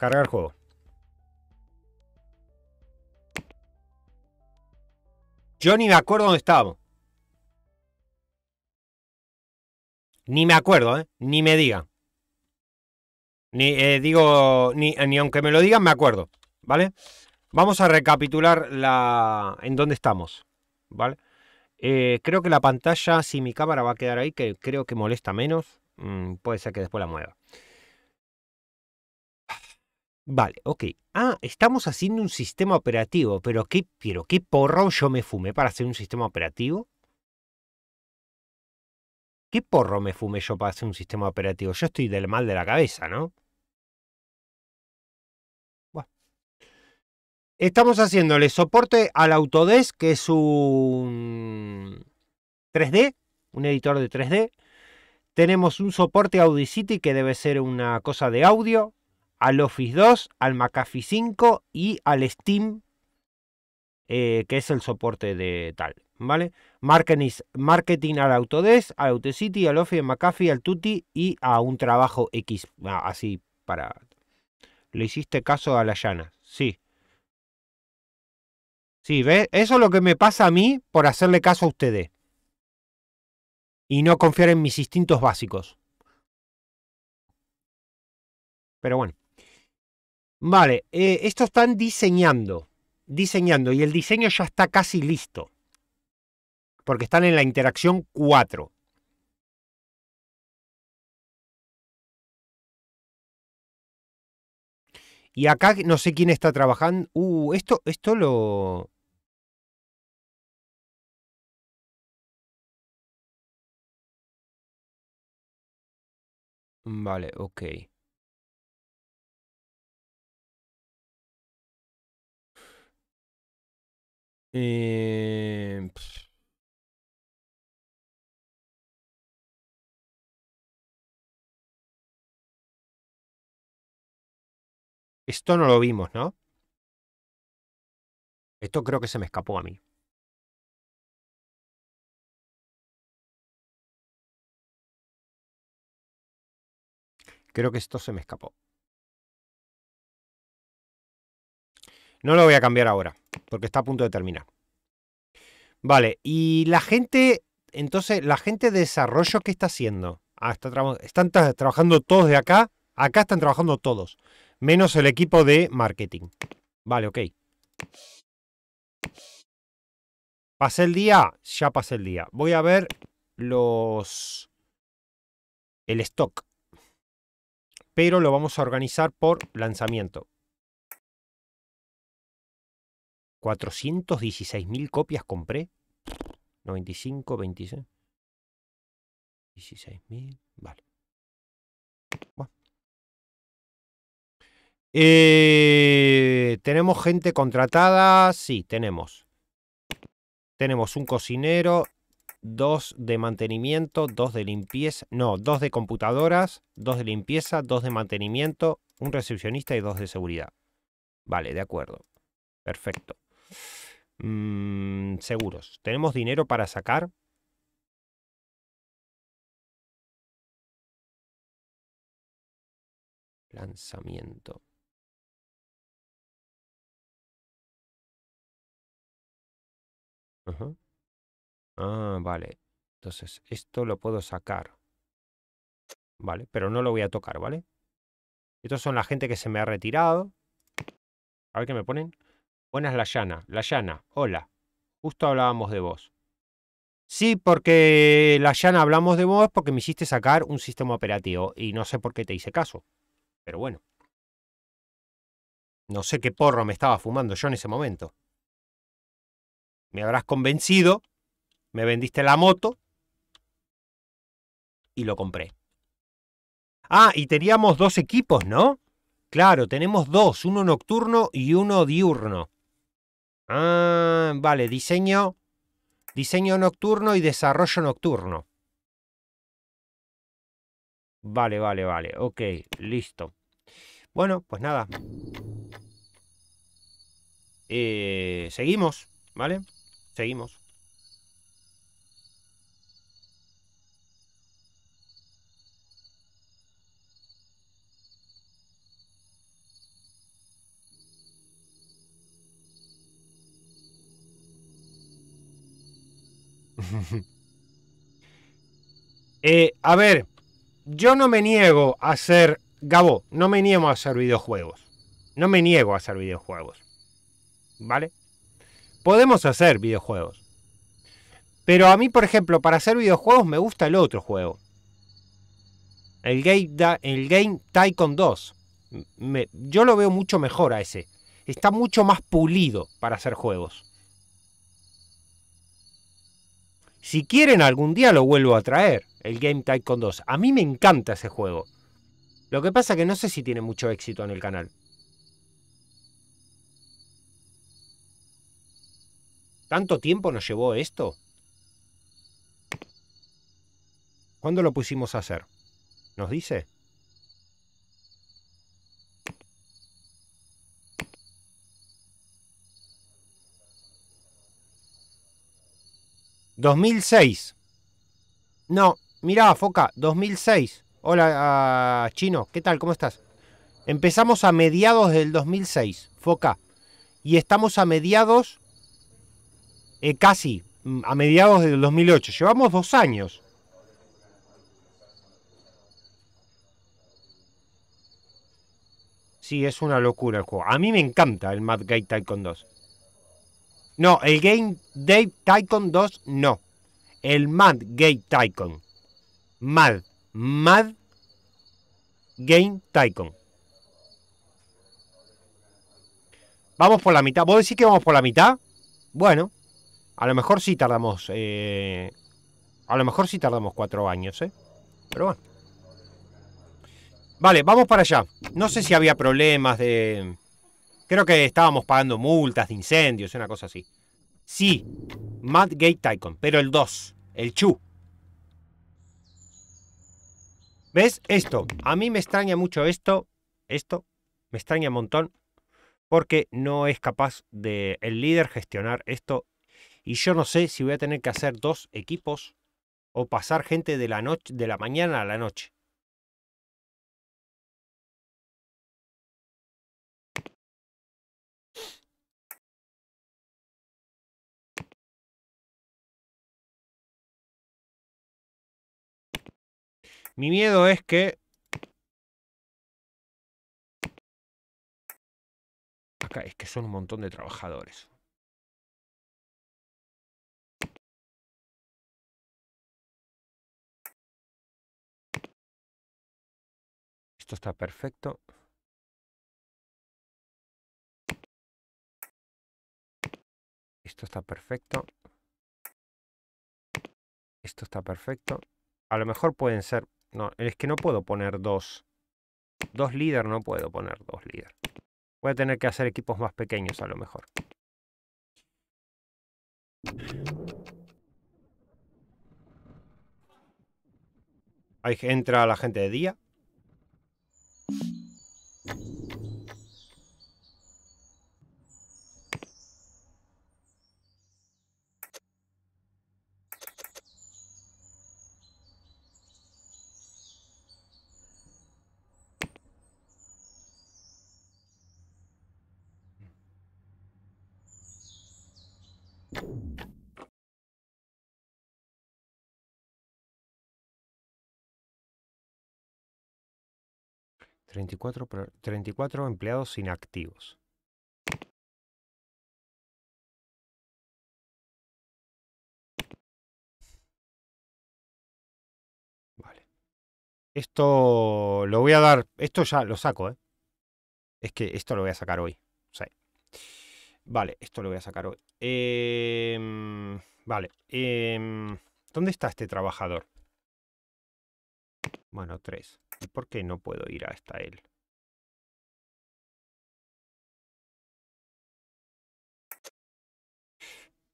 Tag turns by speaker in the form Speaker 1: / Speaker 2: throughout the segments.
Speaker 1: Cargar juego.
Speaker 2: Yo ni me acuerdo dónde estábamos. Ni me acuerdo, ¿eh? Ni me diga.
Speaker 1: Ni, eh, digo, eh, ni, aunque me lo digan, me acuerdo. ¿Vale? Vamos a recapitular la en dónde estamos. ¿Vale? Eh, creo que la pantalla, si mi cámara va a quedar ahí, que creo que molesta menos, mm, puede ser que después la mueva. Vale, ok. Ah, estamos haciendo un sistema operativo, pero qué, qué porro yo me fumé para hacer un sistema operativo. ¿Qué porro me fumé yo para hacer un sistema operativo? Yo estoy del mal de la cabeza, ¿no? Bueno. Estamos haciéndole soporte al Autodesk, que es un 3D, un editor de 3D. Tenemos un soporte Audacity, que debe ser una cosa de audio al Office 2, al McAfee 5 y al Steam, eh, que es el soporte de tal. ¿Vale? Marketing, marketing al Autodesk, al Autocity, al Office, al McAfee, al Tutti y a un trabajo X. Ah, así para. Le hiciste caso a la llana. Sí. Sí, ¿ves? Eso es lo que me pasa a mí por hacerle caso a ustedes. Y no confiar en mis instintos básicos. Pero bueno. Vale, eh, esto están diseñando, diseñando,
Speaker 2: y el diseño ya está casi listo, porque están en la interacción 4. Y acá no sé quién está trabajando. Uh, esto, esto lo. Vale, ok. Eh, esto no lo vimos, ¿no? Esto creo que se me escapó a mí. Creo que esto se me escapó. No lo voy a cambiar ahora, porque
Speaker 1: está a punto de terminar. Vale, y la gente, entonces, la gente de desarrollo, ¿qué está haciendo? Ah, están trabajando todos de acá. Acá están trabajando todos, menos el equipo de marketing. Vale, ok. ¿Pasé el día? Ya pasé el día. Voy a ver
Speaker 2: los... el stock. Pero lo vamos a organizar por lanzamiento.
Speaker 1: 416.000 copias compré. 95, 26.
Speaker 2: 16.000. Vale. Bueno.
Speaker 1: Eh, ¿Tenemos gente contratada? Sí, tenemos. Tenemos un cocinero, dos de mantenimiento, dos de limpieza. No, dos de computadoras, dos de limpieza, dos de mantenimiento, un recepcionista y dos de seguridad. Vale, de acuerdo. Perfecto.
Speaker 2: Mm, seguros. ¿Tenemos dinero para sacar? Lanzamiento. Ah, vale. Entonces, esto lo puedo sacar. Vale, pero no lo voy a tocar, ¿vale?
Speaker 1: Estos son la gente que se me ha retirado. A ver qué me ponen. Buenas, Layana. Layana, hola. Justo hablábamos de vos. Sí, porque Layana hablamos de vos porque me hiciste sacar un sistema operativo y no sé por qué te hice caso. Pero bueno. No sé qué porro me estaba fumando yo en ese momento. Me habrás convencido, me vendiste la moto y lo compré. Ah, y teníamos dos equipos, ¿no? Claro, tenemos dos, uno nocturno y uno diurno. Ah, vale, diseño, diseño nocturno y desarrollo nocturno. Vale, vale, vale. Ok, listo. Bueno, pues nada. Eh, seguimos, ¿vale? Seguimos. Eh, a ver, yo no me niego a hacer, Gabo, no me niego a hacer videojuegos. No me niego a hacer videojuegos. ¿Vale? Podemos hacer videojuegos. Pero a mí, por ejemplo, para hacer videojuegos me gusta el otro juego. El Game, el game Tycoon 2. yo lo veo mucho mejor a ese. Está mucho más pulido para hacer juegos. Si quieren, algún día lo vuelvo a traer, el Game Tycoon 2. A mí me encanta ese juego. Lo que pasa que no sé si tiene mucho éxito en el canal. ¿Tanto tiempo nos llevó esto? ¿Cuándo lo pusimos a hacer? ¿Nos dice? 2006. No, mirá, Foca, 2006. Hola, ah, Chino, ¿qué tal? ¿Cómo estás? Empezamos a mediados del 2006, Foca. Y estamos a mediados, eh, casi, mm, a mediados del 2008. Llevamos dos años. Sí, es una locura el juego. A mí me encanta el Mad Gate Tycoon 2. No, el Game Day Tycoon 2 no. El Mad Game Tycoon. Mad. Mad Game Tycoon. Vamos por la mitad. ¿Vos decís que vamos por la mitad? Bueno, a lo mejor sí tardamos. Eh, a lo mejor sí tardamos cuatro años, ¿eh? Pero bueno. Vale, vamos para allá. No sé si había problemas de. Creo que estábamos pagando multas de incendios, una cosa así. Sí, Mad Gate Tycoon, pero el 2, el Chu. ¿Ves? Esto. A mí me extraña mucho esto. Esto. Me extraña un montón. Porque no es capaz de el líder gestionar esto. Y yo no sé si voy a tener que hacer dos equipos o pasar
Speaker 2: gente de la, noche, de la mañana a la noche. Mi miedo es que... Acá es que son un montón de trabajadores. Esto está perfecto. Esto está perfecto. Esto está perfecto.
Speaker 1: A lo mejor pueden ser no, es que no puedo poner dos. Dos líder no puedo poner dos líder. Voy a tener que hacer equipos más pequeños a lo mejor. Ahí entra la gente de día.
Speaker 2: 34, 34 empleados inactivos. Vale. Esto lo voy a dar, esto ya lo saco, ¿eh?
Speaker 1: Es que esto lo voy a sacar hoy. Vale, esto lo voy a sacar hoy. Em, vale. Em, ¿Dónde está este trabajador?
Speaker 2: Bueno, tres. ¿Por qué no puedo ir hasta él.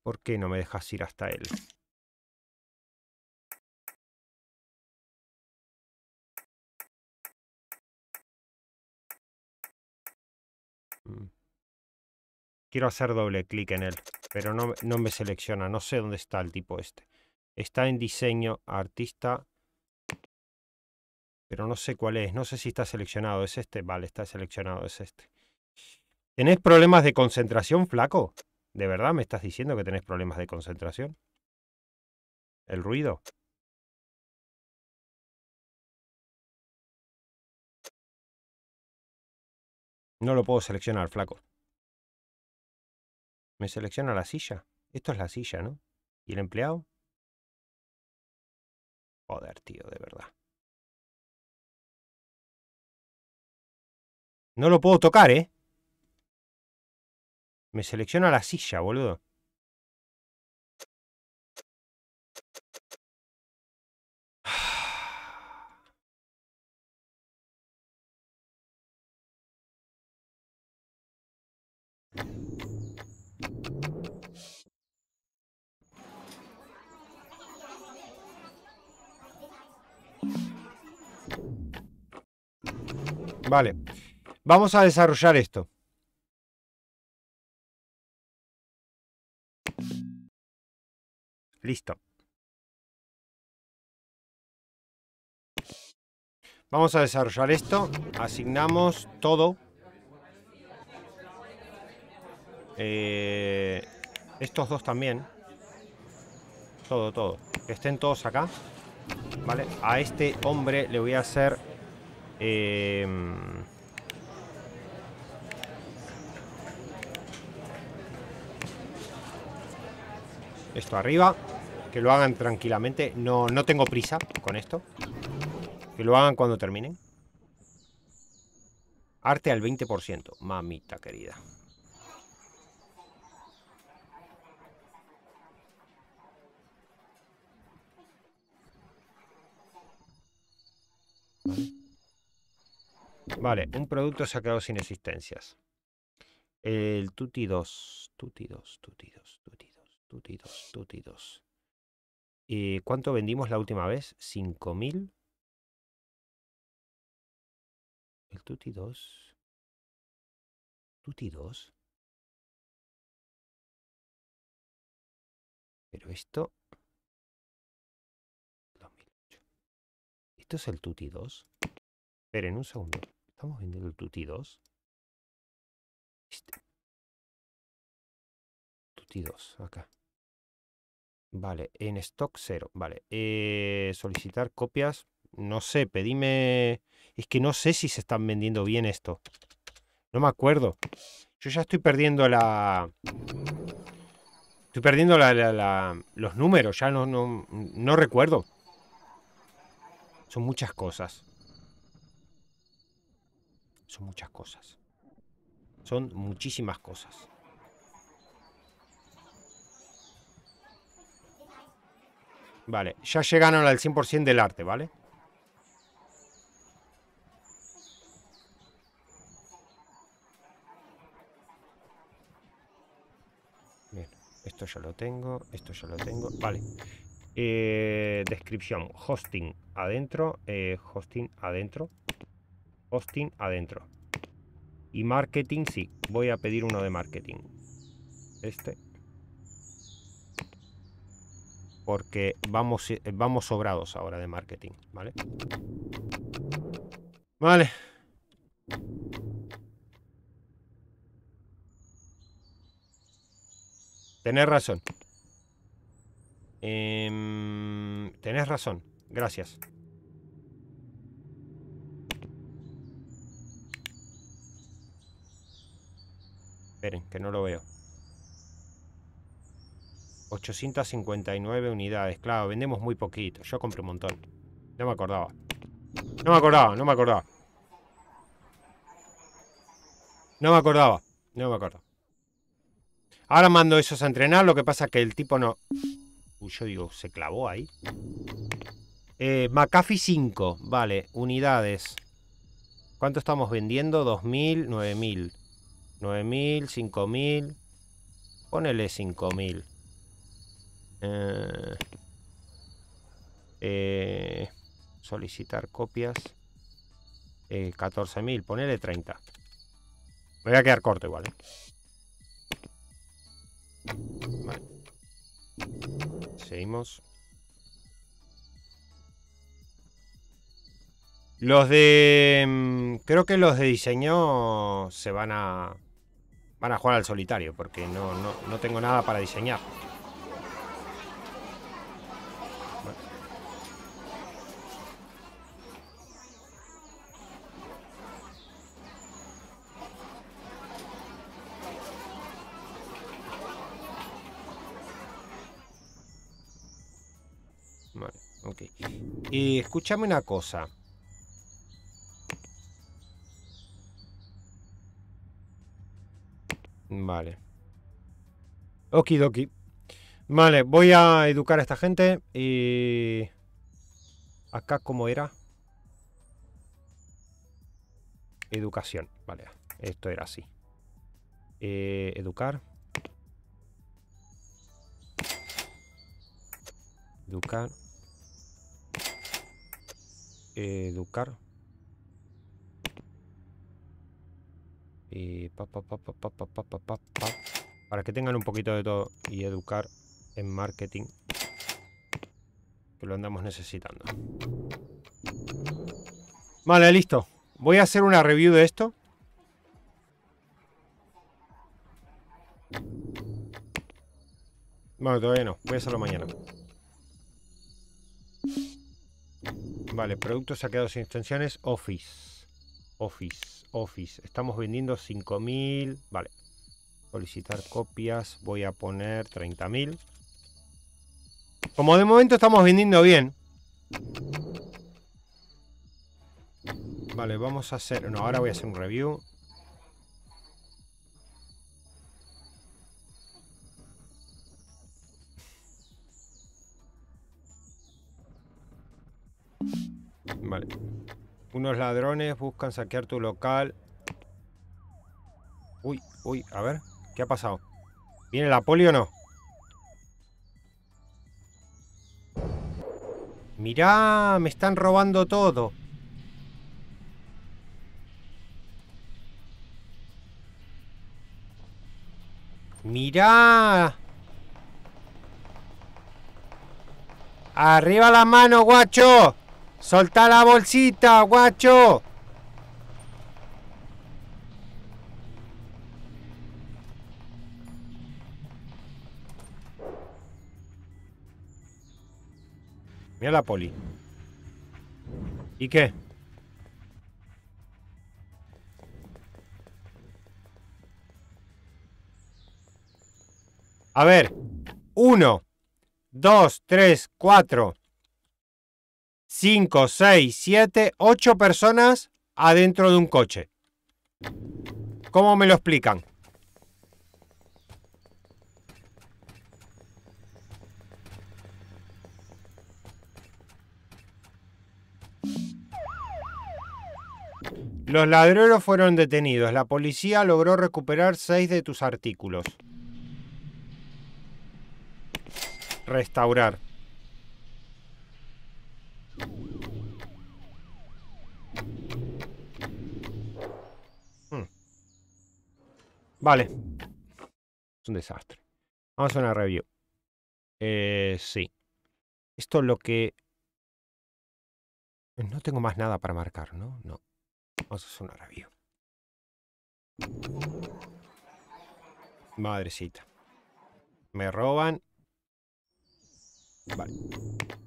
Speaker 2: ¿Por qué no me dejas ir hasta él? Mm. Quiero hacer doble clic en él,
Speaker 1: pero no, no me selecciona. No sé dónde está el tipo este. Está en diseño, artista, pero no sé cuál es, no sé si está seleccionado, es este, vale, está seleccionado, es este. ¿Tenés problemas de concentración, flaco? ¿De verdad
Speaker 2: me estás diciendo que tenés problemas de concentración? ¿El ruido? No lo puedo seleccionar, flaco. ¿Me selecciona la silla? Esto es la silla, ¿no? ¿Y el empleado? Joder, tío, de verdad. No lo puedo tocar, ¿eh? Me selecciona la silla, boludo.
Speaker 1: Vale.
Speaker 2: Vamos a desarrollar esto. Listo. Vamos a desarrollar esto. Asignamos
Speaker 1: todo. Eh, estos dos también. Todo, todo. Que estén todos acá. ¿Vale? A este hombre le voy a hacer... Eh, Esto arriba Que lo hagan tranquilamente No, no tengo prisa con esto Que lo hagan cuando terminen Arte al 20% Mamita querida Vale. un producto se ha quedado sin existencias. El Tuti 2, Tuti 2, Tuti 2, Tuti Tutitos, tutitos. ¿Y eh, cuánto vendimos la última vez?
Speaker 2: ¿5.000? El Tuti 2. Tuti 2. Pero esto... 2008. ¿Esto es el Tuti 2? Esperen un segundo. ¿Estamos vendiendo el Tuti 2? Este. Tuti 2, acá. Vale, en stock cero. Vale, eh,
Speaker 1: solicitar copias. No sé, pedime... Es que no sé si se están vendiendo bien esto. No me acuerdo. Yo ya estoy perdiendo la... Estoy perdiendo los números. Ya no, no recuerdo. Son muchas cosas. Son muchas cosas. Son muchísimas cosas. Vale, ya llegaron al 100% del arte, ¿vale? Bien, esto ya lo tengo, esto ya lo tengo, vale. Eh, descripción, hosting adentro, eh, hosting adentro, hosting adentro. Y marketing, sí, voy a pedir uno de marketing. Este porque vamos, eh, vamos sobrados ahora de marketing, ¿vale? Vale. Tenés razón. Eh, tenés razón. Gracias. Esperen, que no lo veo. 859 unidades. Claro, vendemos muy poquito. Yo compré un montón. No me acordaba. No me acordaba, no me acordaba. No me acordaba. No me acordaba Ahora mando esos a entrenar. Lo que pasa es que el tipo no... Uy, yo digo, ¿se clavó ahí? Eh, McAfee 5. Vale, unidades. ¿Cuánto estamos vendiendo? 2.000, 9.000. 9.000, 5.000. Ponele 5.000. Eh, eh, solicitar copias. 14.000, eh, ponele 30. Me voy a quedar corto igual. Seguimos. Los de... Mm, creo que los de diseño se van a... Van a jugar al solitario porque no tengo nada para diseñar. Ok. Y escúchame una cosa. Vale. Okidoki. Vale, voy a educar a esta gente y... Acá, como era? Educación. Vale, esto era así. Eh, educar. Educar educar. Y pa, para que tengan un poquito de todo y educar en marketing. Que lo andamos necesitando. Vale, listo. Voy a hacer una review de esto. Bueno, todavía no. Voy a hacerlo mañana. Vale, productos quedado sin extensiones, Office. Office, Office. Estamos vendiendo 5.000. Vale. Solicitar copias. Voy a poner 30.000. Como de momento estamos vendiendo bien. Vale, vamos a hacer... No, ahora voy a hacer un review. Unos ladrones buscan saquear tu local. Uy, uy, a ver. ¿Qué ha pasado? ¿Viene la poli o no? Mirá, me están robando todo. Mirá. Arriba la mano, guacho. Solta la bolsita, guacho. Mira la poli. ¿Y qué? A ver. Uno, dos, tres, cuatro. 5, 6, 7, 8 personas adentro de un coche. ¿Cómo me lo explican? Los ladreros fueron detenidos. La policía logró recuperar seis de tus artículos. Restaurar. Vale. Es un desastre. Vamos a una review. Eh, sí. Esto es lo que... No tengo más nada para marcar, ¿no? No. Vamos a hacer una review. Madrecita. Me roban. Vale.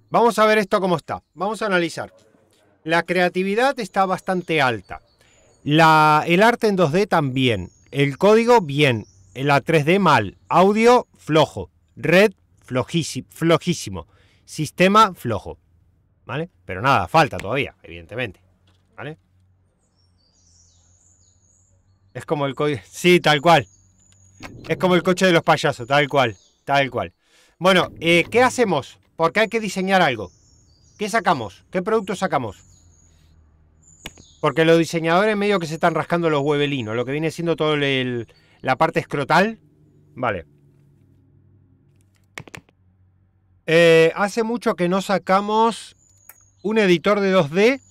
Speaker 1: Vamos a ver esto cómo está. Vamos a analizar. La creatividad está bastante alta. La, el arte en 2D también. El código, bien. La 3D, mal. Audio, flojo. Red, flojísimo. Sistema, flojo. ¿Vale? Pero nada, falta todavía, evidentemente. ¿Vale? Es como el código... Sí, tal cual. Es como el coche de los payasos, tal cual. Tal cual. Bueno, eh, ¿qué hacemos? Porque hay que diseñar algo. ¿Qué sacamos? ¿Qué producto sacamos? Porque los diseñadores medio que se están rascando los huevelinos, lo que viene siendo todo la parte escrotal. Vale. Eh, hace mucho que no sacamos un editor de 2D.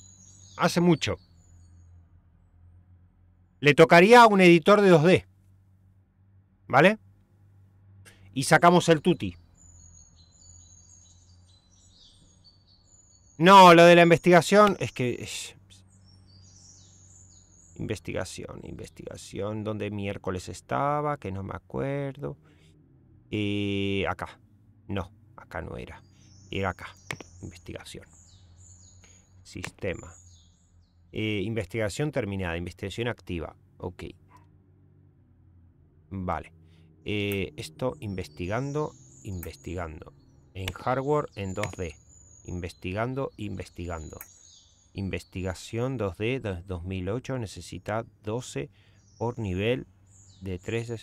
Speaker 1: Hace mucho. Le tocaría a un editor de 2D. ¿Vale? Y sacamos el Tuti. No, lo de la investigación es que investigación, investigación, donde miércoles estaba, que no me acuerdo. Y acá, no, acá no era, era acá, investigación. Sistema. Eh, investigación terminada, investigación activa, ok. Vale, eh, esto investigando, investigando. En hardware en 2D, investigando, investigando. Investigación 2D 2008 necesita 12 por nivel de 3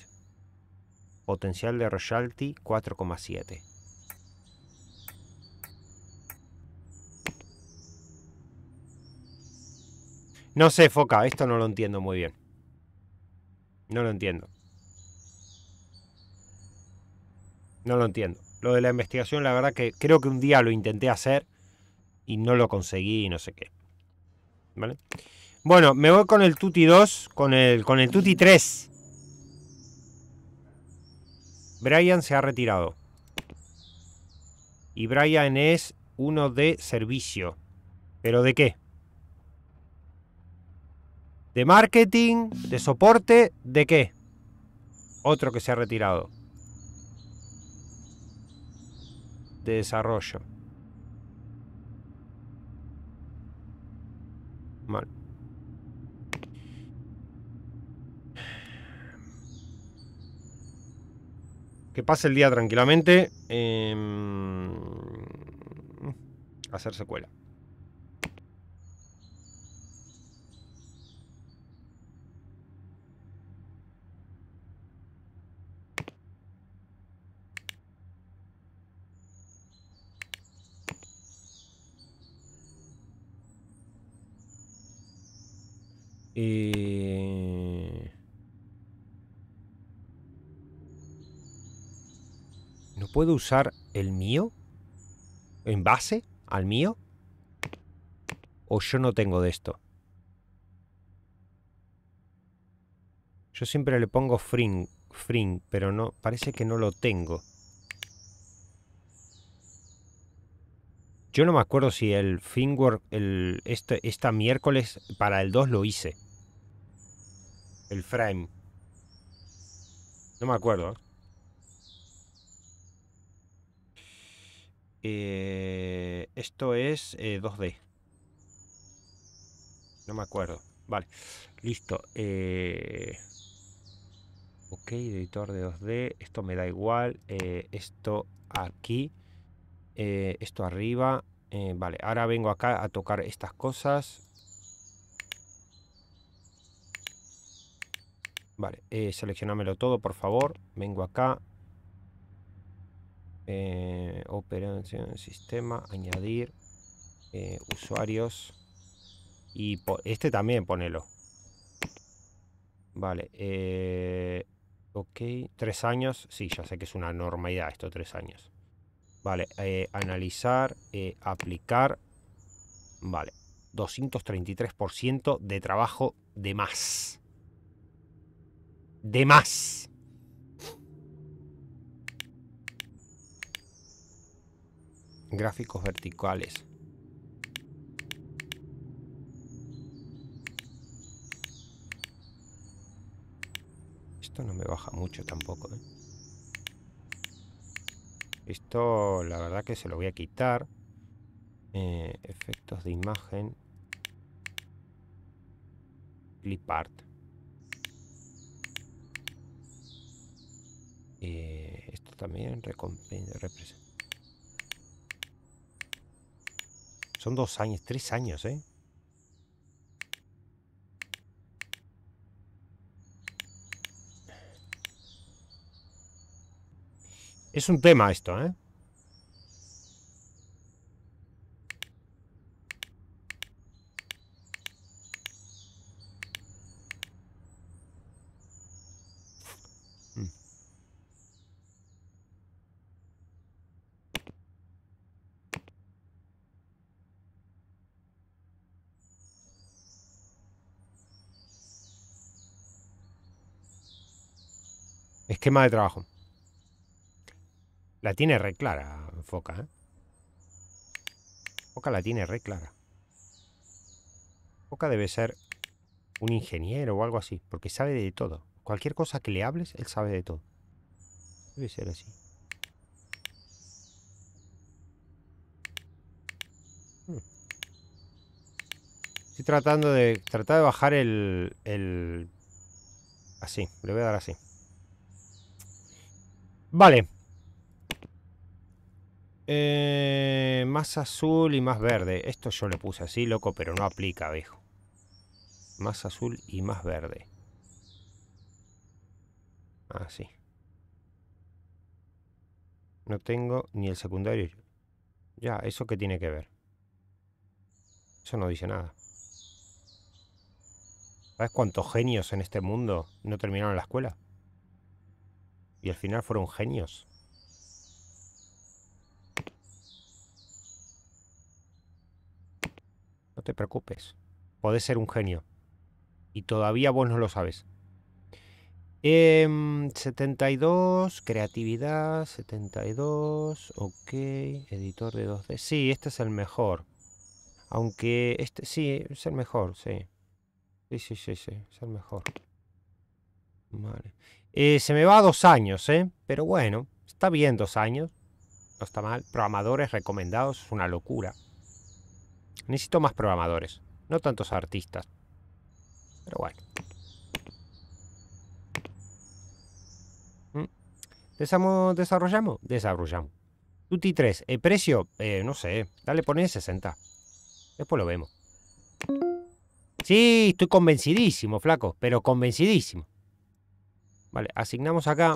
Speaker 1: potencial de royalty 4,7. No sé, Foca, esto no lo entiendo muy bien. No lo entiendo. No lo entiendo. Lo de la investigación, la verdad que creo que un día lo intenté hacer y no lo conseguí y no sé qué. ¿vale? Bueno, me voy con el Tutti 2, con el, con el Tuti 3. Brian se ha retirado. Y Brian es uno de servicio. ¿Pero de qué? ¿De marketing? ¿De soporte? ¿De qué? Otro que se ha retirado. De desarrollo. Que pase el día tranquilamente. Em, hacer secuela. Eh, ¿No puedo usar el mío? ¿En base al mío? ¿O yo no tengo de esto? Yo siempre le pongo fring, fring, pero no, parece que no lo tengo. Yo no me acuerdo si el finger, el, este, esta miércoles para el 2 lo hice. El frame. No me acuerdo. Eh, esto es 2D. Eh, no me acuerdo. Vale, listo. Eh, ok, editor de 2D. Esto me da igual. esto aquí. esto arriba. vale, ahora vengo acá a tocar estas cosas. Vale, eh, seleccionámelo todo, por favor. Vengo acá. operación eh, operación, sistema, añadir, eh, usuarios. Y este también ponelo. Vale, eh, ok, tres años. Sí, ya sé que es una normalidad esto, tres años. Vale, analizar, aplicar. Vale, 233% de trabajo de más de más. Gráficos verticales. Esto no me baja mucho tampoco. ¿eh? Esto la verdad que se lo voy a quitar. Eh, efectos de imagen. Clip art. Y eh, esto también recompensa. Son dos años, tres años, ¿eh? Es un tema esto, ¿eh? esquema de trabajo. La tiene re clara, Foca. ¿eh? Foca la tiene re clara. Foca debe ser un ingeniero o algo así, porque sabe de todo. Cualquier cosa que le hables, él sabe de todo. Debe ser así. Hmm. Estoy tratando de tratar de bajar el, el... Así, le voy a dar así. Vale. Eh, más azul y más verde. Esto yo le puse así, loco, pero no aplica, viejo. Más azul y más verde. Así. Ah, no tengo ni el secundario. Ya, ¿eso qué tiene que ver? Eso no dice nada. ¿Sabes cuántos genios en este mundo no terminaron la escuela? Y al final fueron genios. No te preocupes. Podés ser un genio. Y todavía vos no lo sabes. 72, em, creatividad, 72, ok, editor de 2D. Sí, este es el mejor. Aunque este, sí, es el mejor, sí. Sí, sí, sí, sí, es el mejor. Vale. Eh, se me va a dos años, ¿eh? Pero bueno, está bien dos años. No está mal. Programadores recomendados es una locura. Necesito más programadores, no tantos artistas. Pero bueno. ¿Mm? ¿Desarrollamos? ¿Desarrollamos? Desarrollamos. Tutti 3. ¿El eh, precio? Eh, no sé. Dale, poné 60. Después lo vemos. Sí, estoy convencidísimo, flaco. Pero convencidísimo. Vale, asignamos acá.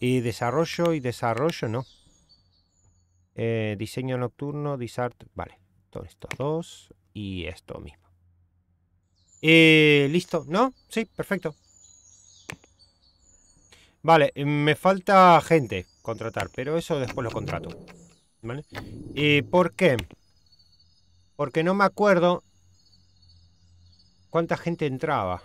Speaker 1: Y desarrollo y desarrollo, no. Eh, diseño nocturno, disart. Vale, todos estos dos y esto mismo. Eh, listo, ¿no? Sí, perfecto. Vale, me falta gente contratar, pero eso después lo contrato. ¿Vale? ¿Y por qué? Porque no me acuerdo cuánta gente entraba.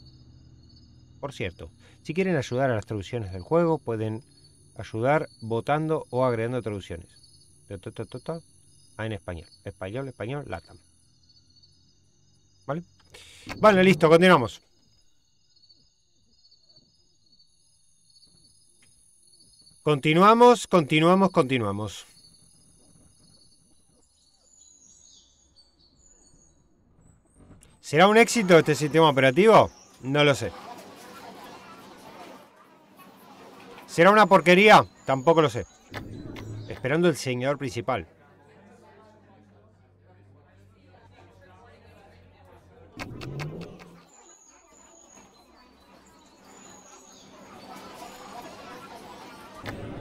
Speaker 1: Por cierto, si quieren ayudar a las traducciones del juego, pueden ayudar votando o agregando traducciones. Ah, en español. Español, español, latam. ¿Vale? Vale, listo, continuamos. Continuamos, continuamos, continuamos. ¿Será un éxito este sistema operativo? No lo sé. ¿Será una porquería? Tampoco lo sé. Esperando el señor principal.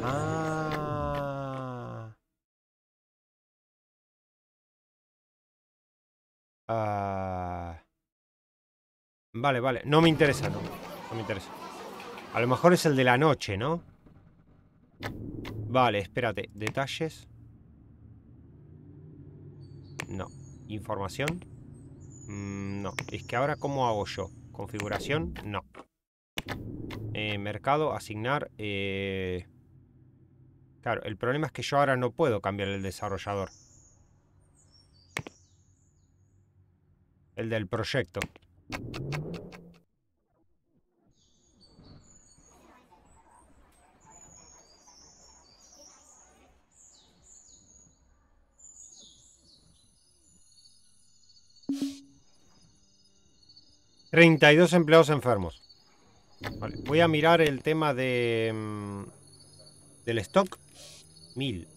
Speaker 2: Ah. Ah. Vale, vale. No me interesa, no. No me interesa.
Speaker 1: A lo mejor es el de la noche, ¿no? Vale, espérate. Detalles. No. Información. Mm, no. Es que ahora, ¿cómo hago yo? Configuración. No. Eh, mercado, asignar. Eh, claro, el problema es que yo ahora no puedo cambiar el desarrollador. El del proyecto. 32 empleados enfermos. voy a mirar el tema de mm, del stock. 1000.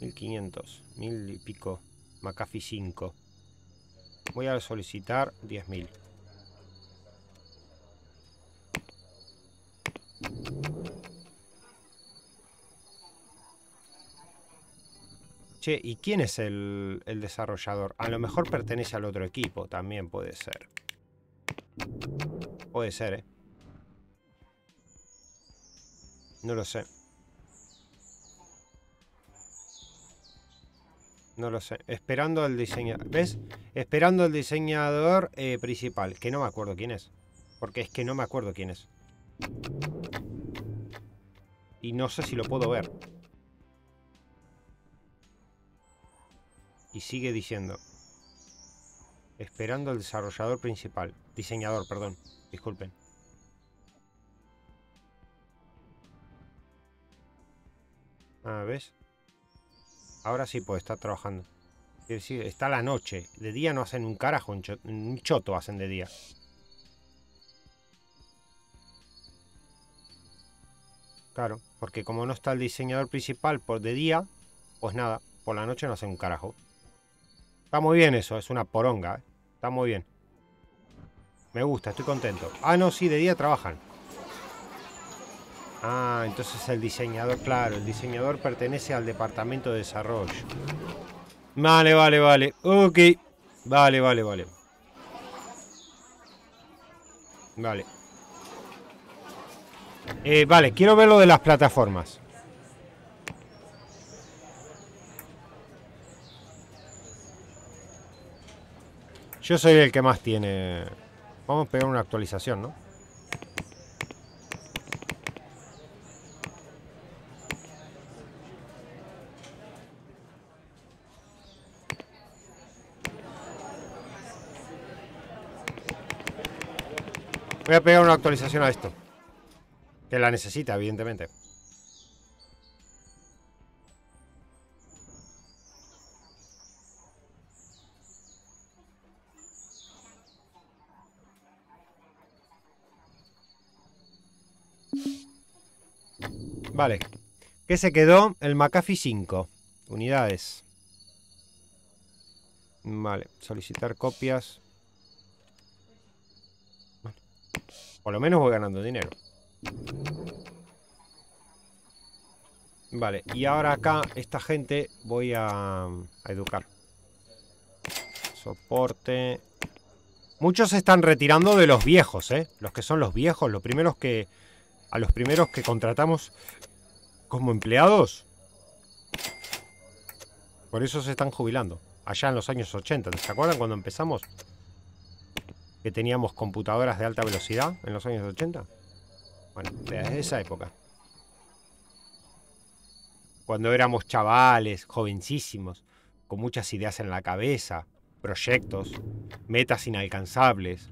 Speaker 1: 1500. 1000 y pico. McAfee 5. Voy a solicitar 10.000. ¿y quién es el, desarrollador? A lo mejor pertenece al otro equipo, también puede ser. Puede ser, ¿eh? No lo sé. No lo sé. Esperando al diseñador. ¿Ves? Esperando al diseñador eh, principal. Que no me acuerdo quién es. Porque es que no me acuerdo quién es. Y no sé si lo puedo ver. y sigue diciendo, esperando al desarrollador principal, diseñador, perdón, disculpen. a ah, ver. Ahora sí, pues está trabajando. Es decir, está la noche. De día no hacen un carajo, un choto, hacen de día. Claro, porque como no está el diseñador principal por de día, pues nada, por la noche no hacen un carajo. Está muy bien eso, es una poronga. ¿eh? Está muy bien. Me gusta, estoy contento. Ah, no, sí, de día trabajan. Ah, entonces el diseñador, claro, el diseñador pertenece al departamento de desarrollo. Vale, vale, vale. Ok. Vale, vale, vale. Vale. Eh, vale, quiero ver lo de las plataformas. Yo soy el que más tiene... Vamos a pegar una actualización, ¿no? Voy a pegar una actualización a esto. Que la necesita, evidentemente. Vale. ¿Qué se quedó? El McAfee 5. Unidades. Vale. Solicitar copias. Por lo menos voy ganando dinero. Vale. Y ahora acá, esta gente, voy a, a educar. Soporte. Muchos se están retirando de los viejos, ¿eh? Los que son los viejos, los primeros que a los primeros que contratamos como empleados. Por eso se están jubilando. Allá en los años 80, ¿se acuerdan cuando empezamos? Que teníamos computadoras de alta velocidad en los años 80. Bueno, de esa época. Cuando éramos chavales, jovencísimos, con muchas ideas en la cabeza, proyectos, metas inalcanzables,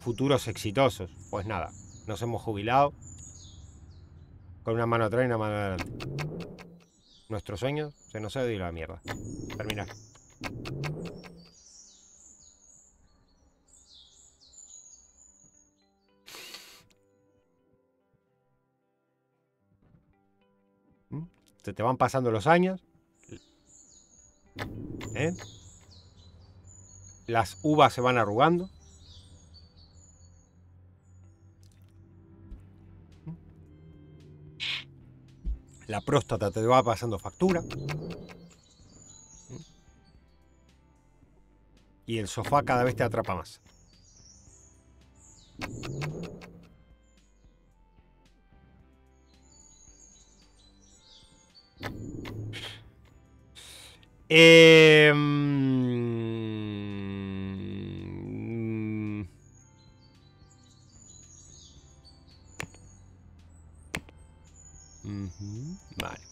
Speaker 1: futuros exitosos. Pues nada, nos hemos jubilado. Con una mano atrás y una mano adelante. Nuestro sueño se nos ha ido la mierda. Terminar. ¿Mm? Se te van pasando los años. ¿Eh? Las uvas se van arrugando. la próstata te va pasando factura. Y el sofá cada vez te atrapa más. Em,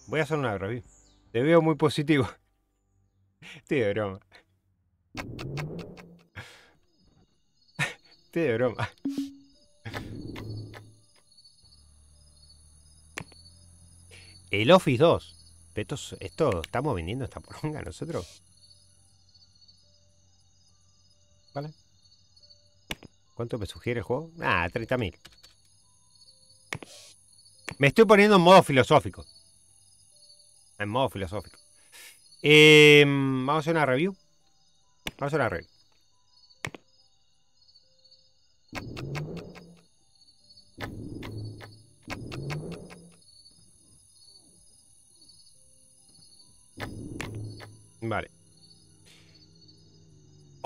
Speaker 1: Voy a hacer una review. Te veo muy positivo. Estoy de broma. Estoy de broma. El Office 2. Esto, estamos vendiendo esta poronga nosotros. ¿Vale? ¿Cuánto me sugiere el juego? Ah, 30.000. Me estoy poniendo en modo filosófico en modo filosófico. Eh, vamos a hacer una review. Vamos a hacer una review. Vale.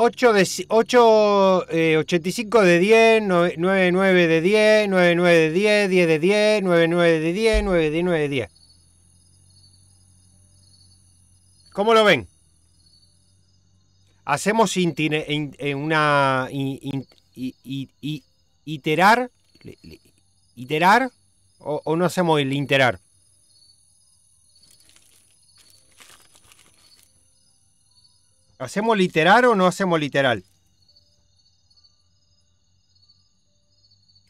Speaker 1: 8 de, 8, 85 eh, de 10, 9, 9 de 10, 9, 9 de 10, 10 de 10, 9, 9 de 10, 9, de 9 de 10. ¿Cómo lo ven? Hacemos una iterar, iterar o, no hacemos el iterar. ¿Hacemos literar o no hacemos literal?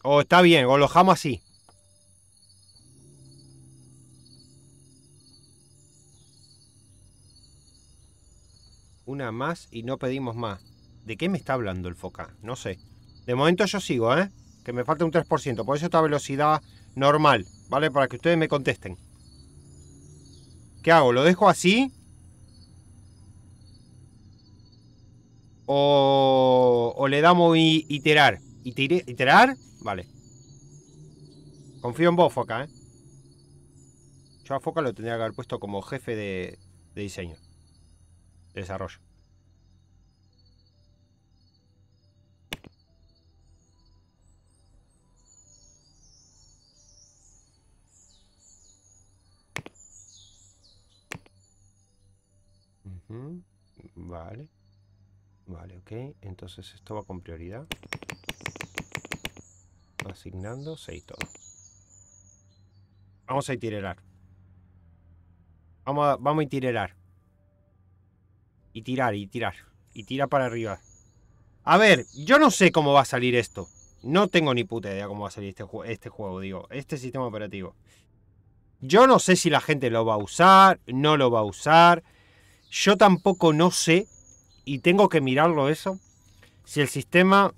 Speaker 1: O está bien, o lo dejamos así. una más y no pedimos más. ¿De qué me está hablando el Foca? No sé. De momento yo sigo, ¿eh? Que me falta un 3%. Por eso está velocidad normal, ¿vale? Para que ustedes me contesten. ¿Qué hago? ¿Lo dejo así? O, le damos iterar. ¿Iterar? Vale. Confío en vos, Foca, ¿eh? Yo a Foca lo tendría que haber puesto como jefe de diseño desarrollo Vale. Vale, ok. Entonces esto va con prioridad. Asignando 6 todo. Vamos a itinerar. Vamos a, vamos a itinerar. Y tirar, y tirar. Y tira para arriba. A ver, yo no sé cómo va a salir esto. No tengo ni puta idea cómo va a salir este, este juego, digo. Este sistema operativo. Yo no sé si la gente lo va a usar, no lo va a usar. Yo tampoco no sé, y tengo que mirarlo eso, si el sistema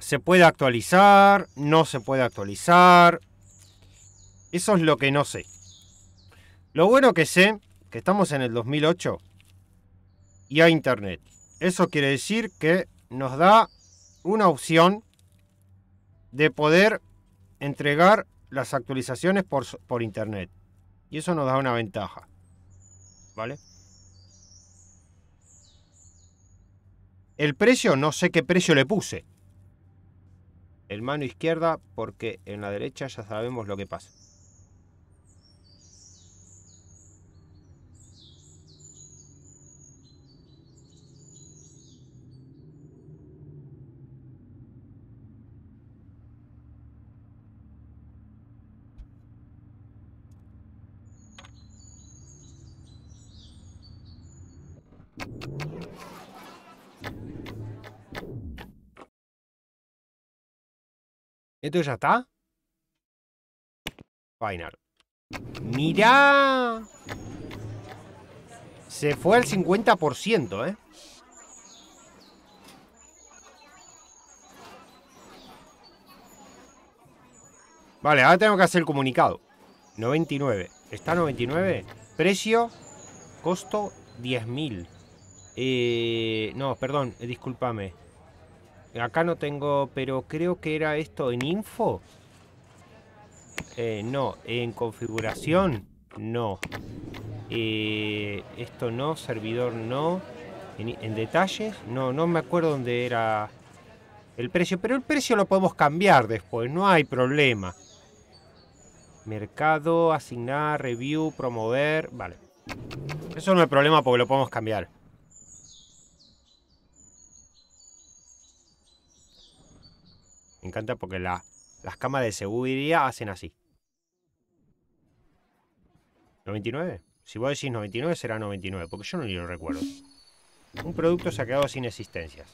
Speaker 1: se puede actualizar, no se puede actualizar. Eso es lo que no sé. Lo bueno que sé, que estamos en el 2008 y a Internet. Eso quiere decir que nos da una opción de poder entregar las actualizaciones por, por Internet. Y eso nos da una ventaja. ¿Vale? El precio, no sé qué precio le puse. El mano izquierda, porque en la derecha ya sabemos lo que pasa.
Speaker 2: ¿Esto ya está?
Speaker 1: Final. ¡Mirá! Se fue al 50%, ¿eh? Vale, ahora tengo que hacer el comunicado. 99. Está 99. Precio, costo 10.000. Eh, no, perdón, eh, discúlpame. Acá no tengo, pero creo que era esto en info. Eh, no, en configuración, no. Eh, esto no, servidor no. En, detalles, no, no me acuerdo dónde era el precio. Pero el precio lo podemos cambiar después, no hay problema. Mercado, asignar, review, promover, vale. Eso no es problema porque lo podemos cambiar. Me encanta porque las camas de seguridad hacen así. 99. Si vos decís 99 será 99, porque yo no ni lo recuerdo. Un producto se ha quedado sin existencias.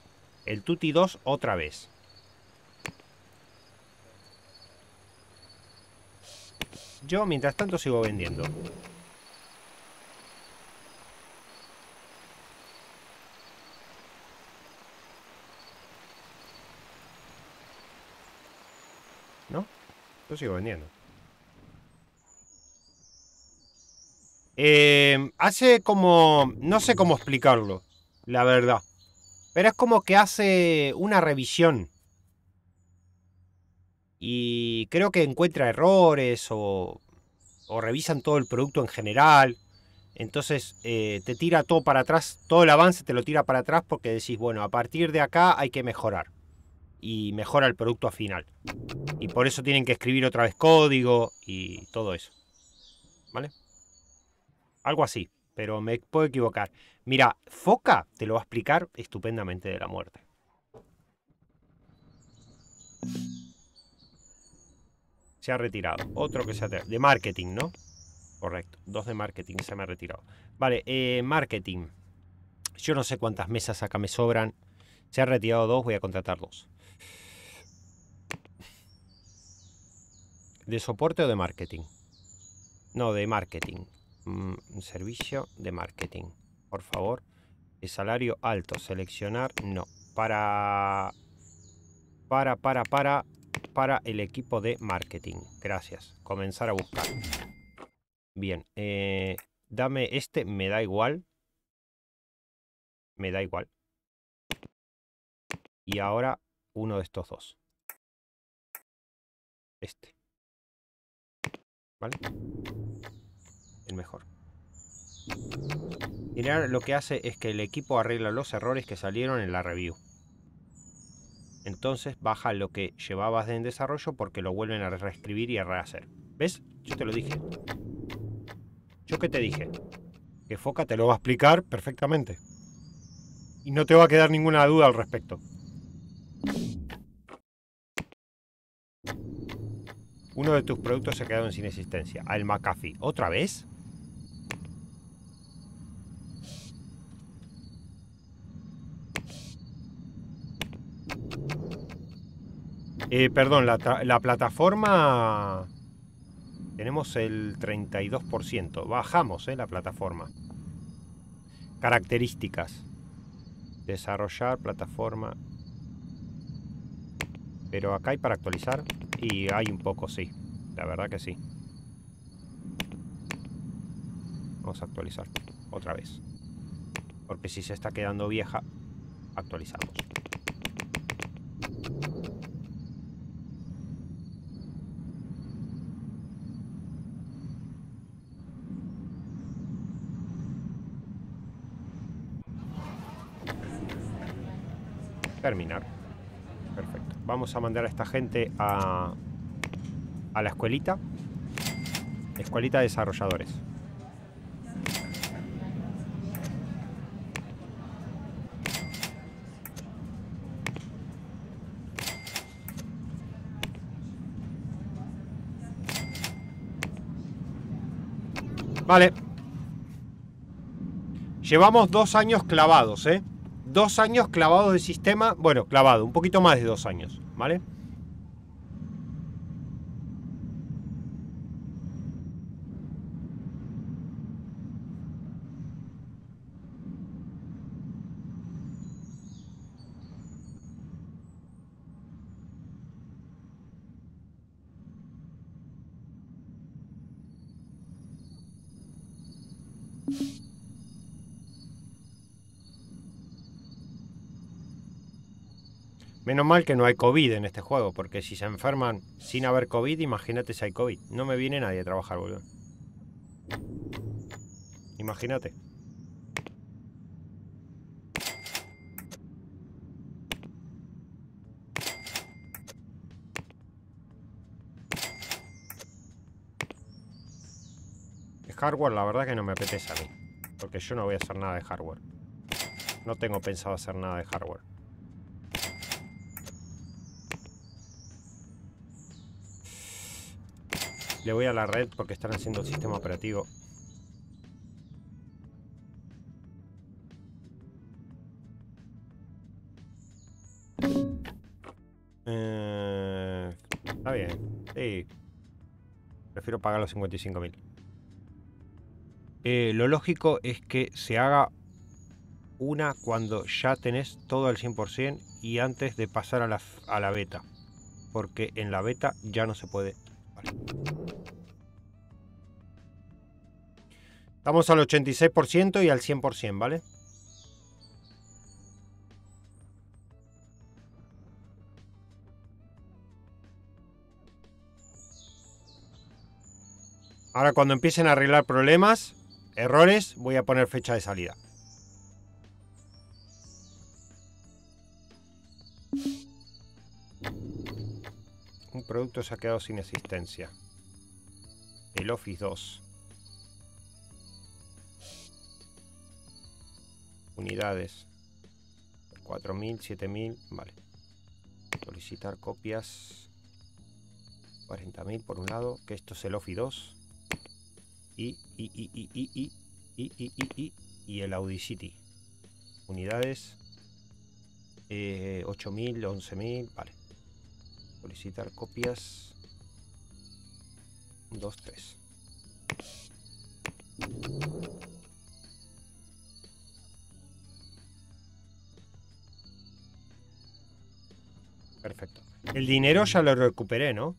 Speaker 1: El Tutti 2 otra vez. Yo mientras tanto sigo vendiendo. Yo sigo vendiendo. hace como... No sé cómo explicarlo, la verdad. Pero es como que hace una revisión. Y creo que encuentra errores o, revisan todo el producto en general. Entonces eh, te tira todo para atrás, todo el avance te lo tira para atrás porque decís, bueno, a partir de acá hay que mejorar y mejora el producto final. Y por eso tienen que escribir otra vez código y todo eso. ¿Vale? Algo así, pero me puedo equivocar. Mira, Foca te lo va a explicar estupendamente de la muerte. Se ha retirado. Otro que se ha De marketing, ¿no? Correcto. Dos de marketing se me ha retirado. Vale, eh, marketing. Yo no sé cuántas mesas acá me sobran. Se ha retirado dos, voy a contratar dos. ¿De soporte o de marketing? No, de marketing. Mm, servicio de marketing. Por favor. El salario alto. Seleccionar. No. Para. Para, para, para. Para el equipo de marketing. Gracias. Comenzar a buscar. Bien. Eh, dame este. Me da igual. Me da igual.
Speaker 2: Y ahora uno de estos dos. Este. ¿Vale? El
Speaker 1: mejor. Mirar, lo que hace es que el equipo arregla los errores que salieron en la review. Entonces baja lo que llevabas en desarrollo porque lo vuelven a reescribir y a rehacer. ¿Ves? Yo te lo dije. ¿Yo qué te dije? Que Foca te lo va a explicar perfectamente. Y no te va a quedar ninguna duda al respecto. Uno de tus productos se quedado sin existencia. Al McAfee. ¿Otra vez? Eh, perdón, la, plataforma... Tenemos el 32%. Bajamos eh, la plataforma. Características. Desarrollar plataforma. Pero acá hay para actualizar. Y hay un poco, sí. La verdad que sí. Vamos a actualizar otra vez. Porque si se está quedando vieja, actualizamos. Terminar vamos a mandar a esta gente a, a la escuelita. Escuelita de desarrolladores. Vale. Llevamos dos años clavados, ¿eh? Dos años clavados de sistema. Bueno, clavado, un poquito más de dos años. ¿vale? Menos mal que no hay COVID en este juego, porque si se enferman sin haber COVID, imagínate si hay COVID. No me viene nadie a trabajar, boludo. Imagínate. Es hardware la verdad que no me apetece a mí. Porque yo no voy a hacer nada de hardware. No tengo pensado hacer nada de hardware. Le voy a la red porque están haciendo el sistema operativo. Eh, está bien. Prefiero pagar los 55.000. Eh, lo lógico es que se haga una cuando ya tenés todo al 100% y antes de pasar a la, a la beta. Porque en la beta ya no se puede. Estamos al 86% y al 100%, ¿vale? Ahora cuando empiecen a arreglar problemas, errores, voy a poner fecha de salida. Un producto se ha quedado sin existencia. El Office 2. unidades. 4.000, 7.000, vale. Solicitar copias. 40.000 por un lado, que esto es el OFI 2. Y, y, y, y, y, y, el Audicity. Unidades. 8.000, eh, 11.000, vale. Solicitar copias. 2, 3. Perfecto. El dinero ya lo recuperé, ¿no?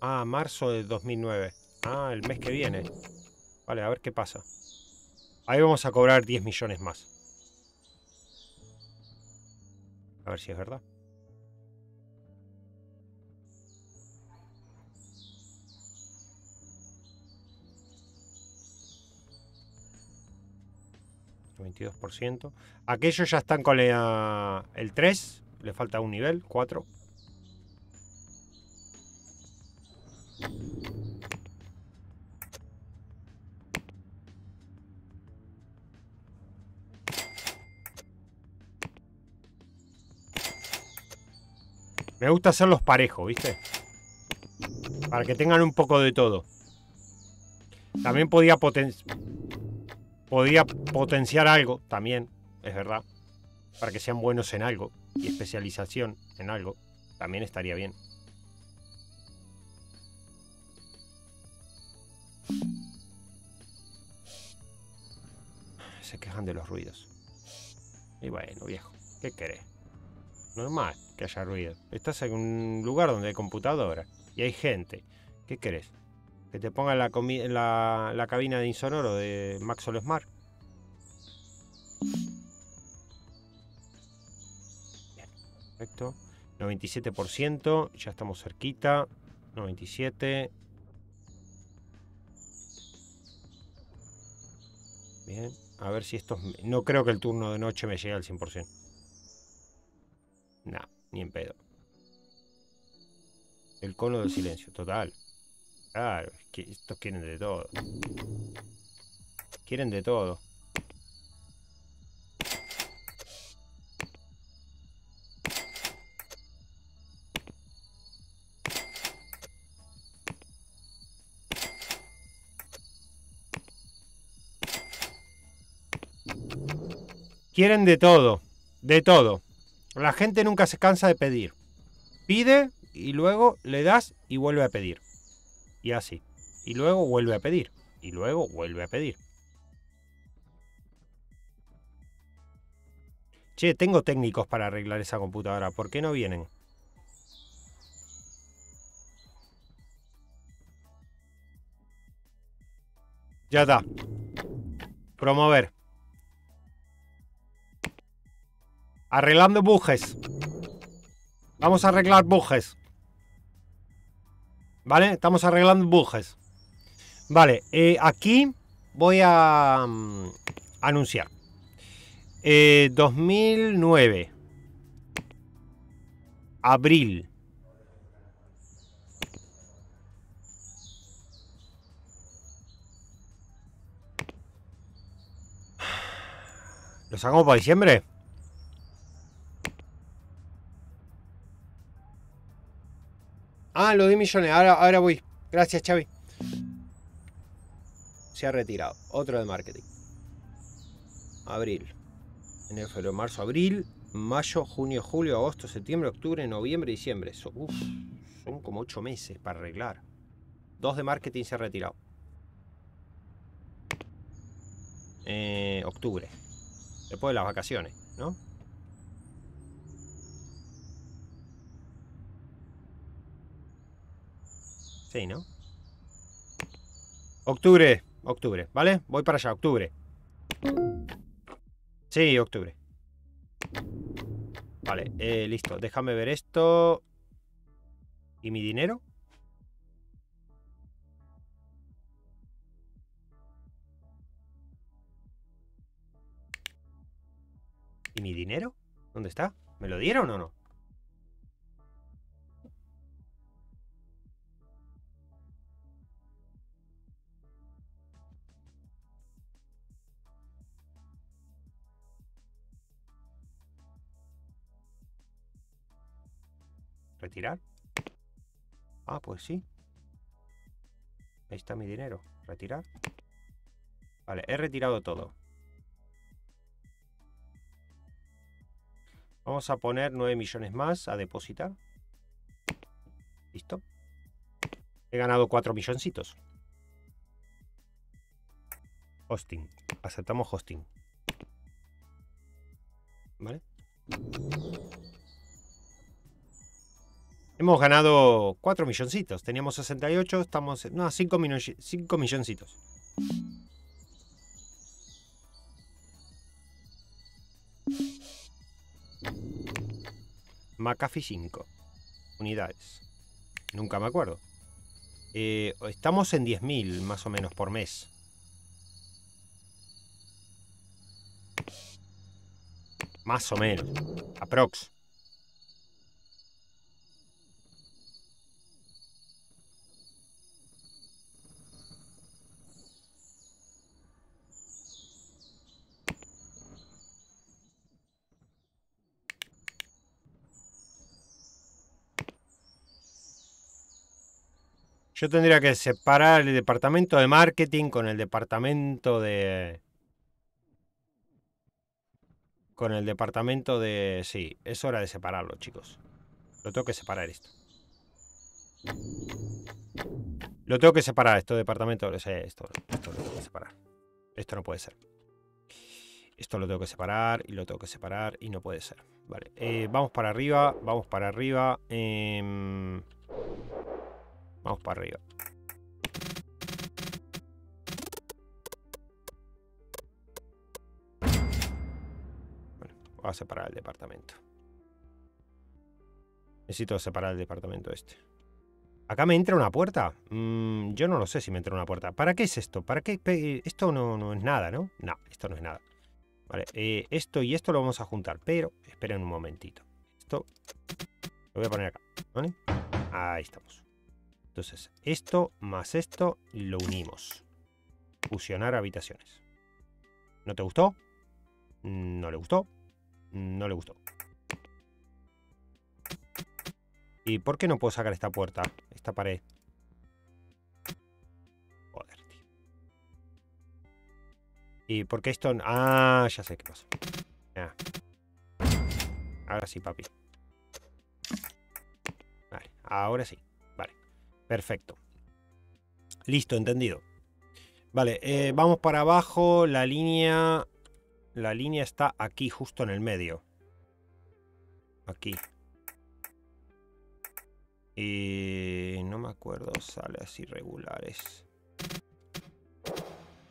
Speaker 1: Ah, marzo de 2009. Ah, el mes que viene. Vale, a ver qué pasa. Ahí vamos a cobrar 10 millones más. A ver si es verdad. 22%. Aquellos ya están con el 3, le falta un nivel, 4. Me gusta hacerlos parejos, ¿viste? Para que tengan un poco de todo. También podía potenciar podía potenciar algo también, es verdad, para que sean buenos en algo y especialización en algo, también estaría bien. Se quejan de los ruidos. Y bueno, viejo, ¿qué querés? Normal que haya ruido. Estás en un lugar donde hay computadora y hay gente. ¿Qué querés? Que te ponga la, cabina de insonoro de Max Olesmar. Bien, perfecto. 97%, ya estamos cerquita. 97. Bien, a ver si estos... No creo que el turno de noche me llegue al 100%. Nah, ni en pedo. El cono del silencio, total. Claro, que estos quieren de todo. Quieren de todo. Quieren de todo, de todo. La gente nunca se cansa de pedir. Pide y luego le das y vuelve a pedir y así. Y luego vuelve a pedir, y luego vuelve a pedir. Che, tengo técnicos para arreglar esa computadora, ¿por qué no vienen? Ya está. Promover. Arreglando bujes. Vamos a arreglar bujes. ¿Vale? Estamos arreglando bujes. Vale, eh, aquí voy a mm, anunciar. 2009. Eh, Abril. ¿Lo sacamos para diciembre? Ah, los di millones. Ahora, ahora voy. Gracias, Xavi. Se ha retirado. Otro de marketing. Abril. Enero, febrero, marzo, abril. Mayo, junio, julio, agosto, septiembre, octubre, noviembre, diciembre. son como ocho meses para arreglar. Dos de marketing se ha retirado. Eh, octubre. Después de las vacaciones, ¿no? Sí, ¿no? Octubre, octubre, ¿vale? Voy para allá, octubre. Sí, octubre. Vale, eh, listo. Déjame ver esto. ¿Y mi dinero? ¿Y mi dinero? ¿Dónde está? ¿Me lo dieron o no? ¿Retirar? Ah, pues sí. Ahí está mi dinero. ¿Retirar? Vale, he retirado todo. Vamos a poner 9 millones más a depositar. Listo. He ganado 4 milloncitos. Hosting. Aceptamos hosting. ¿Vale? Hemos ganado 4 milloncitos. Teníamos 68, estamos. No, 5, milloncitos. McAfee 5 unidades. Nunca me acuerdo. Eh, estamos en 10.000 más o menos por mes. Más o menos. Aprox. Yo tendría que separar el departamento de marketing con el departamento de... Con el departamento de... Sí, es hora de separarlo, chicos. Lo tengo que separar esto. Lo tengo que separar, esto departamento... esto, esto que separar. Esto no puede ser. Esto lo tengo que separar y lo tengo que separar y no puede ser. Vale, eh, vamos para arriba, vamos para arriba. Em, Vamos para arriba. voy a separar el departamento. Necesito separar el departamento este. Acá me entra una puerta. Mm, yo no lo sé si me entra una puerta. ¿Para qué es esto? ¿Para qué? Esto no, no es nada, ¿no? No, esto no es nada. Vale, eh, esto y esto lo vamos a juntar, pero esperen un momentito. Esto lo voy a poner acá, Ahí estamos. Entonces, esto más esto lo unimos. Fusionar habitaciones. ¿No te gustó? No le gustó. No le gustó. ¿Y por qué no puedo sacar esta puerta? Esta pared. Joder, ¿Y por qué esto...? Ah, ya sé qué pasa. Ahora sí, papi. Vale, ahora sí. Perfecto. Listo, entendido. Vale, eh, vamos para abajo. La línea. La línea está aquí, justo en el medio. Aquí. Y no me acuerdo, sale irregulares,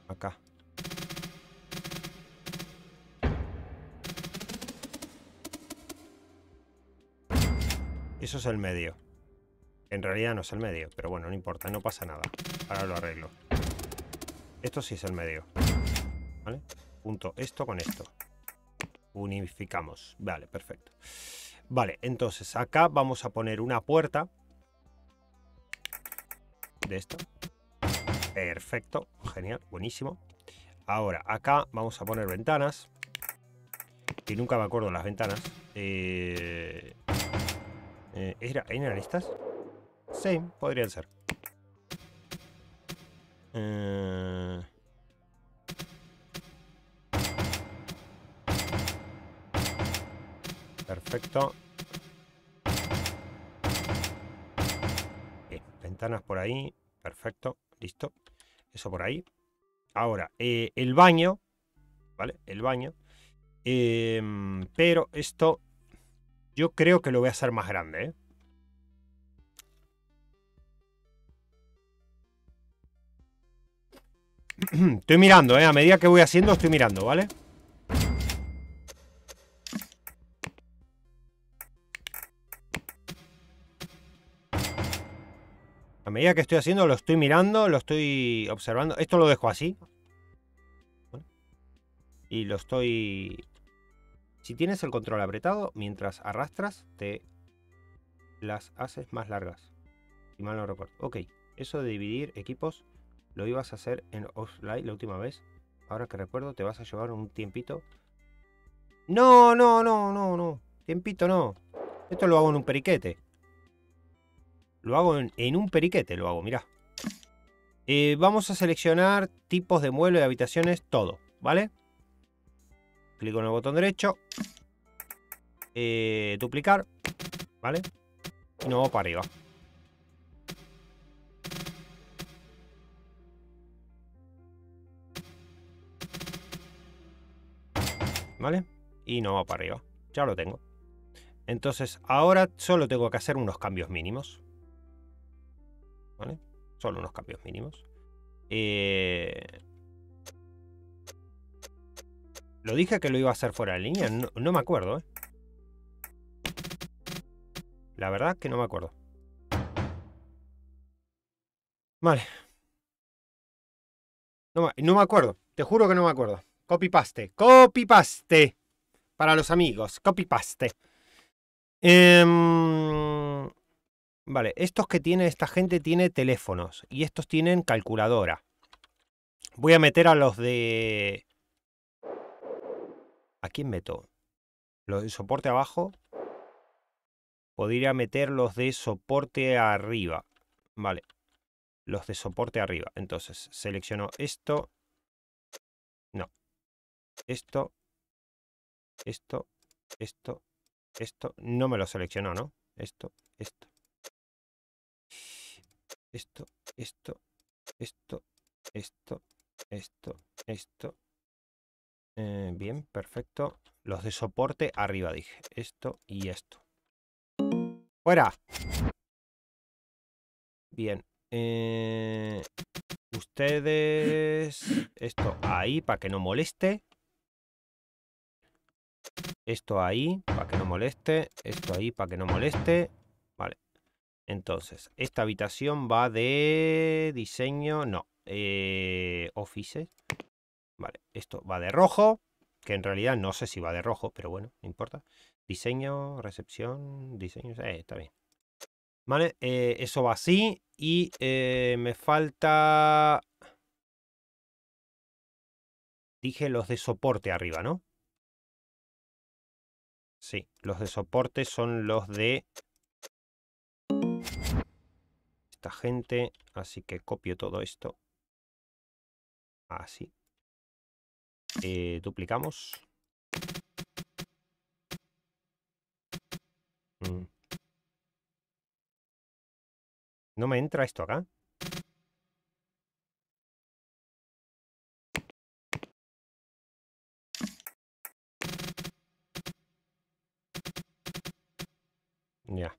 Speaker 1: Acá. Eso es el medio. En realidad no es el medio, pero bueno, no importa, no pasa nada. Ahora lo arreglo. Esto sí es el medio. ¿Vale? Punto esto con esto. Unificamos. Vale, perfecto. Vale, entonces acá vamos a poner una puerta. De esto Perfecto, genial, buenísimo. Ahora, acá vamos a poner ventanas. y nunca me acuerdo las ventanas. Eh, eh, ¿Eran estas? Sí, podrían ser. Eh. Perfecto. ventanas por ahí. Perfecto, listo. Eso por ahí. Ahora, eh, el baño. ¿Vale? El baño. Em, pero esto yo creo que lo voy a hacer más grande. ¿eh? estoy mirando, eh. A medida que voy haciendo, estoy mirando, ¿vale? A medida que estoy haciendo, lo estoy mirando, lo estoy observando. Esto lo dejo así. Y lo estoy... Si tienes el control apretado, mientras arrastras, te las haces más largas. Y mal no recuerdo. Ok, eso de dividir equipos lo ibas a hacer en offline la última vez. Ahora que recuerdo, te vas a llevar un tiempito. No, no, no, no, no. Tiempito no. Esto lo hago en un periquete. Lo hago en, un periquete, lo hago, mira eh, vamos a seleccionar tipos de muebles, de habitaciones, todo, ¿vale? Clico en el botón derecho. Eh, duplicar, ¿vale? Y nos para arriba. ¿vale? Y no va para arriba. Ya lo tengo. Entonces, ahora solo tengo que hacer unos cambios mínimos. ¿Vale? Solo unos cambios mínimos. Eh, lo dije que lo iba a hacer fuera de línea. No, me acuerdo, ¿eh? La verdad que no me acuerdo. Vale. no me acuerdo. Te juro que no me acuerdo. Copy-paste. Copy-paste. Para los amigos. Copy-paste. Em, vale, estos que tiene esta gente tiene teléfonos y estos tienen calculadora. Voy a meter a los de... ¿A quién meto? Los de soporte abajo. Podría meter los de soporte arriba. Vale. Los de soporte arriba. Entonces, selecciono esto. No esto, esto, esto, esto. No me lo seleccionó, ¿no? Esto, esto. Esto, esto, esto, esto, esto, esto. Eh, bien, perfecto. Los de soporte arriba dije. Esto y esto. ¡Fuera! Bien. Eh, ustedes... Esto ahí para que no moleste. Esto ahí, para que no moleste. Esto ahí, para que no moleste. Vale. Entonces, esta habitación va de diseño... No. Eh, offices. Vale, esto va de rojo. Que en realidad no sé si va de rojo, pero bueno, no importa. Diseño, recepción, diseño... Eh, está bien. Vale, eh, eso va así. Y eh, me falta...
Speaker 2: Dije los de soporte arriba, ¿no? Sí, los de soporte son los de
Speaker 1: esta gente. Así que copio todo esto. Así. Eh, duplicamos. Mm.
Speaker 2: No me entra esto acá. Ya.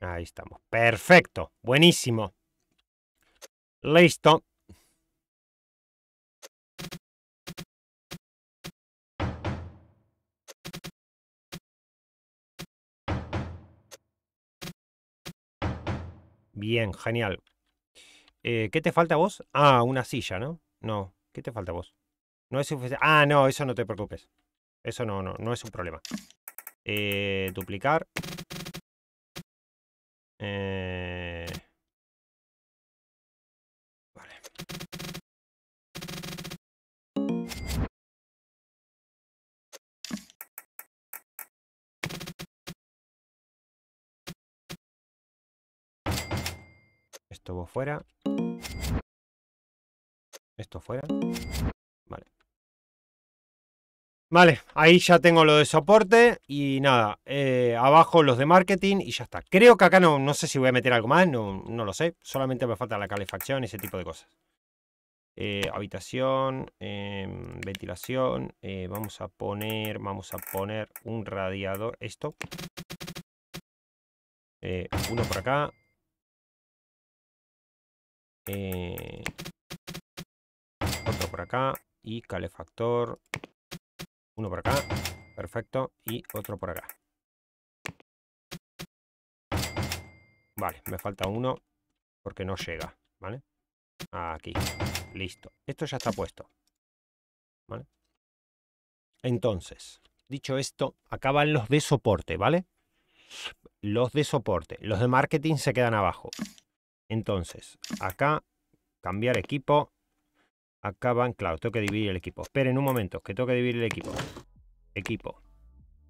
Speaker 2: Ahí estamos. Perfecto. Buenísimo. Listo. Bien, genial. Eh, ¿Qué te
Speaker 1: falta a vos? Ah, una silla, ¿no? No, ¿qué te falta a vos? No es suficiente. Ah, no, eso no te preocupes. Eso no, no, no es un problema. Eh, duplicar.
Speaker 2: Eh... Vale. Esto fuera. Esto fuera. Vale.
Speaker 1: Vale, ahí ya tengo lo de soporte y nada, eh, abajo los de marketing y ya está. Creo que acá no, no sé si voy a meter algo más, no, no lo sé. Solamente me falta la calefacción y ese tipo de cosas. Eh, habitación, em, ventilación, eh, vamos a poner, vamos a poner un radiador, esto.
Speaker 2: uno por acá. otro por acá y calefactor
Speaker 1: uno por acá, perfecto, y otro por acá. Vale, me falta uno porque no llega, ¿vale? Aquí, listo. Esto ya está puesto, ¿vale? Entonces, dicho esto, acá van los de soporte, ¿vale? Los de soporte. Los de marketing se quedan abajo. Entonces, acá, cambiar equipo, Acaban, claro, tengo que dividir el equipo. Esperen un momento, que tengo que dividir el equipo. Equipo.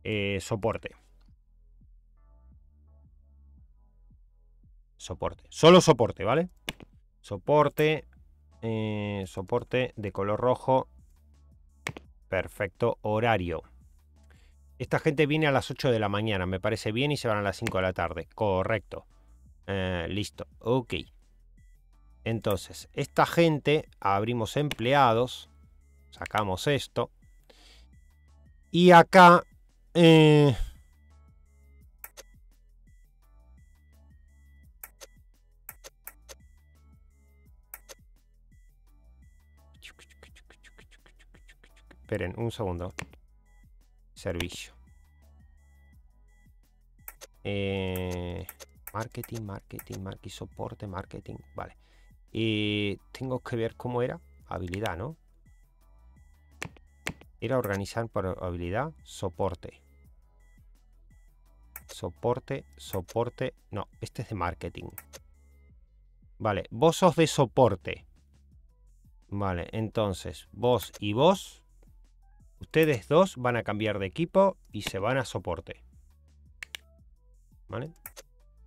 Speaker 1: Eh, soporte. Soporte. Solo soporte, ¿vale? Soporte. Eh, soporte de color rojo. Perfecto. Horario. Esta gente viene a las 8 de la mañana, me parece bien, y se van a las 5 de la tarde. Correcto. Eh, listo. Ok. Entonces, esta gente, abrimos empleados, sacamos esto. Y acá... Eh, Esperen, un segundo. Servicio. Eh, marketing, marketing, marketing, soporte, marketing. Vale. Y eh, tengo que ver cómo era. Habilidad, ¿no? Era organizar por habilidad. Soporte. Soporte, soporte. No, este es de marketing. Vale, vos sos de soporte. Vale, entonces, vos y vos, ustedes dos van a cambiar de equipo y se van a soporte. ¿Vale?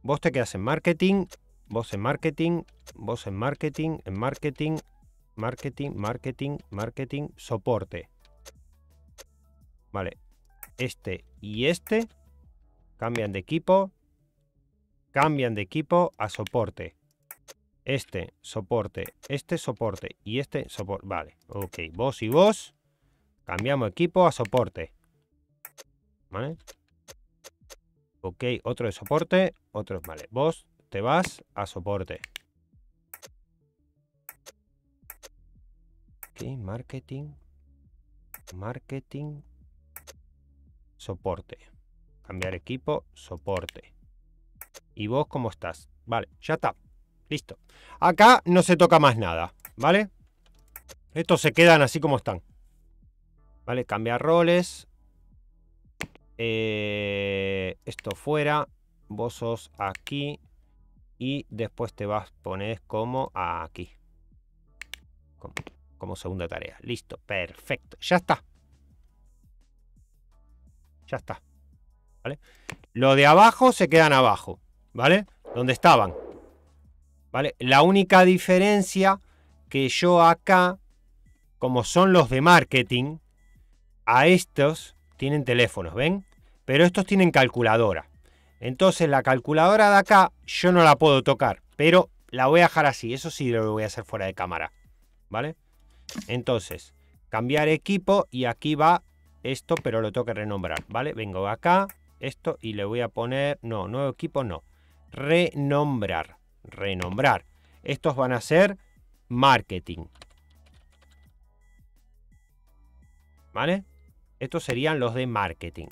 Speaker 1: Vos te quedas en marketing Vos en marketing, vos en marketing, en marketing, marketing, marketing, marketing, soporte. Vale, este y este cambian de equipo, cambian de equipo a soporte. Este, soporte, este, soporte y este, soporte. Vale, ok, vos y vos cambiamos equipo a soporte. ¿Vale? Ok, otro de soporte, otro, vale, vos, te vas a soporte. Aquí, marketing, marketing, soporte. Cambiar equipo, soporte. ¿Y vos cómo estás? Vale, ya está. Listo. Acá no se toca más nada, ¿vale? Estos se quedan así como están. ¿Vale? Cambiar roles. Eh, esto fuera. Vos sos aquí y después te vas a poner como aquí. Como, segunda tarea. Listo, perfecto. Ya está. Ya está. ¿Vale? Lo de abajo se quedan abajo, ¿vale? Donde estaban. ¿Vale? La única diferencia que yo acá, como son los de marketing, a estos tienen teléfonos, ¿ven? Pero estos tienen calculadora. Entonces la calculadora de acá yo no la puedo tocar, pero la voy a dejar así. Eso sí lo voy a hacer fuera de cámara, ¿vale? Entonces, cambiar equipo y aquí va esto, pero lo tengo que renombrar, ¿vale? Vengo acá, esto y le voy a poner, no, nuevo equipo no, renombrar, renombrar. Estos van a ser marketing, ¿vale? Estos serían los de marketing,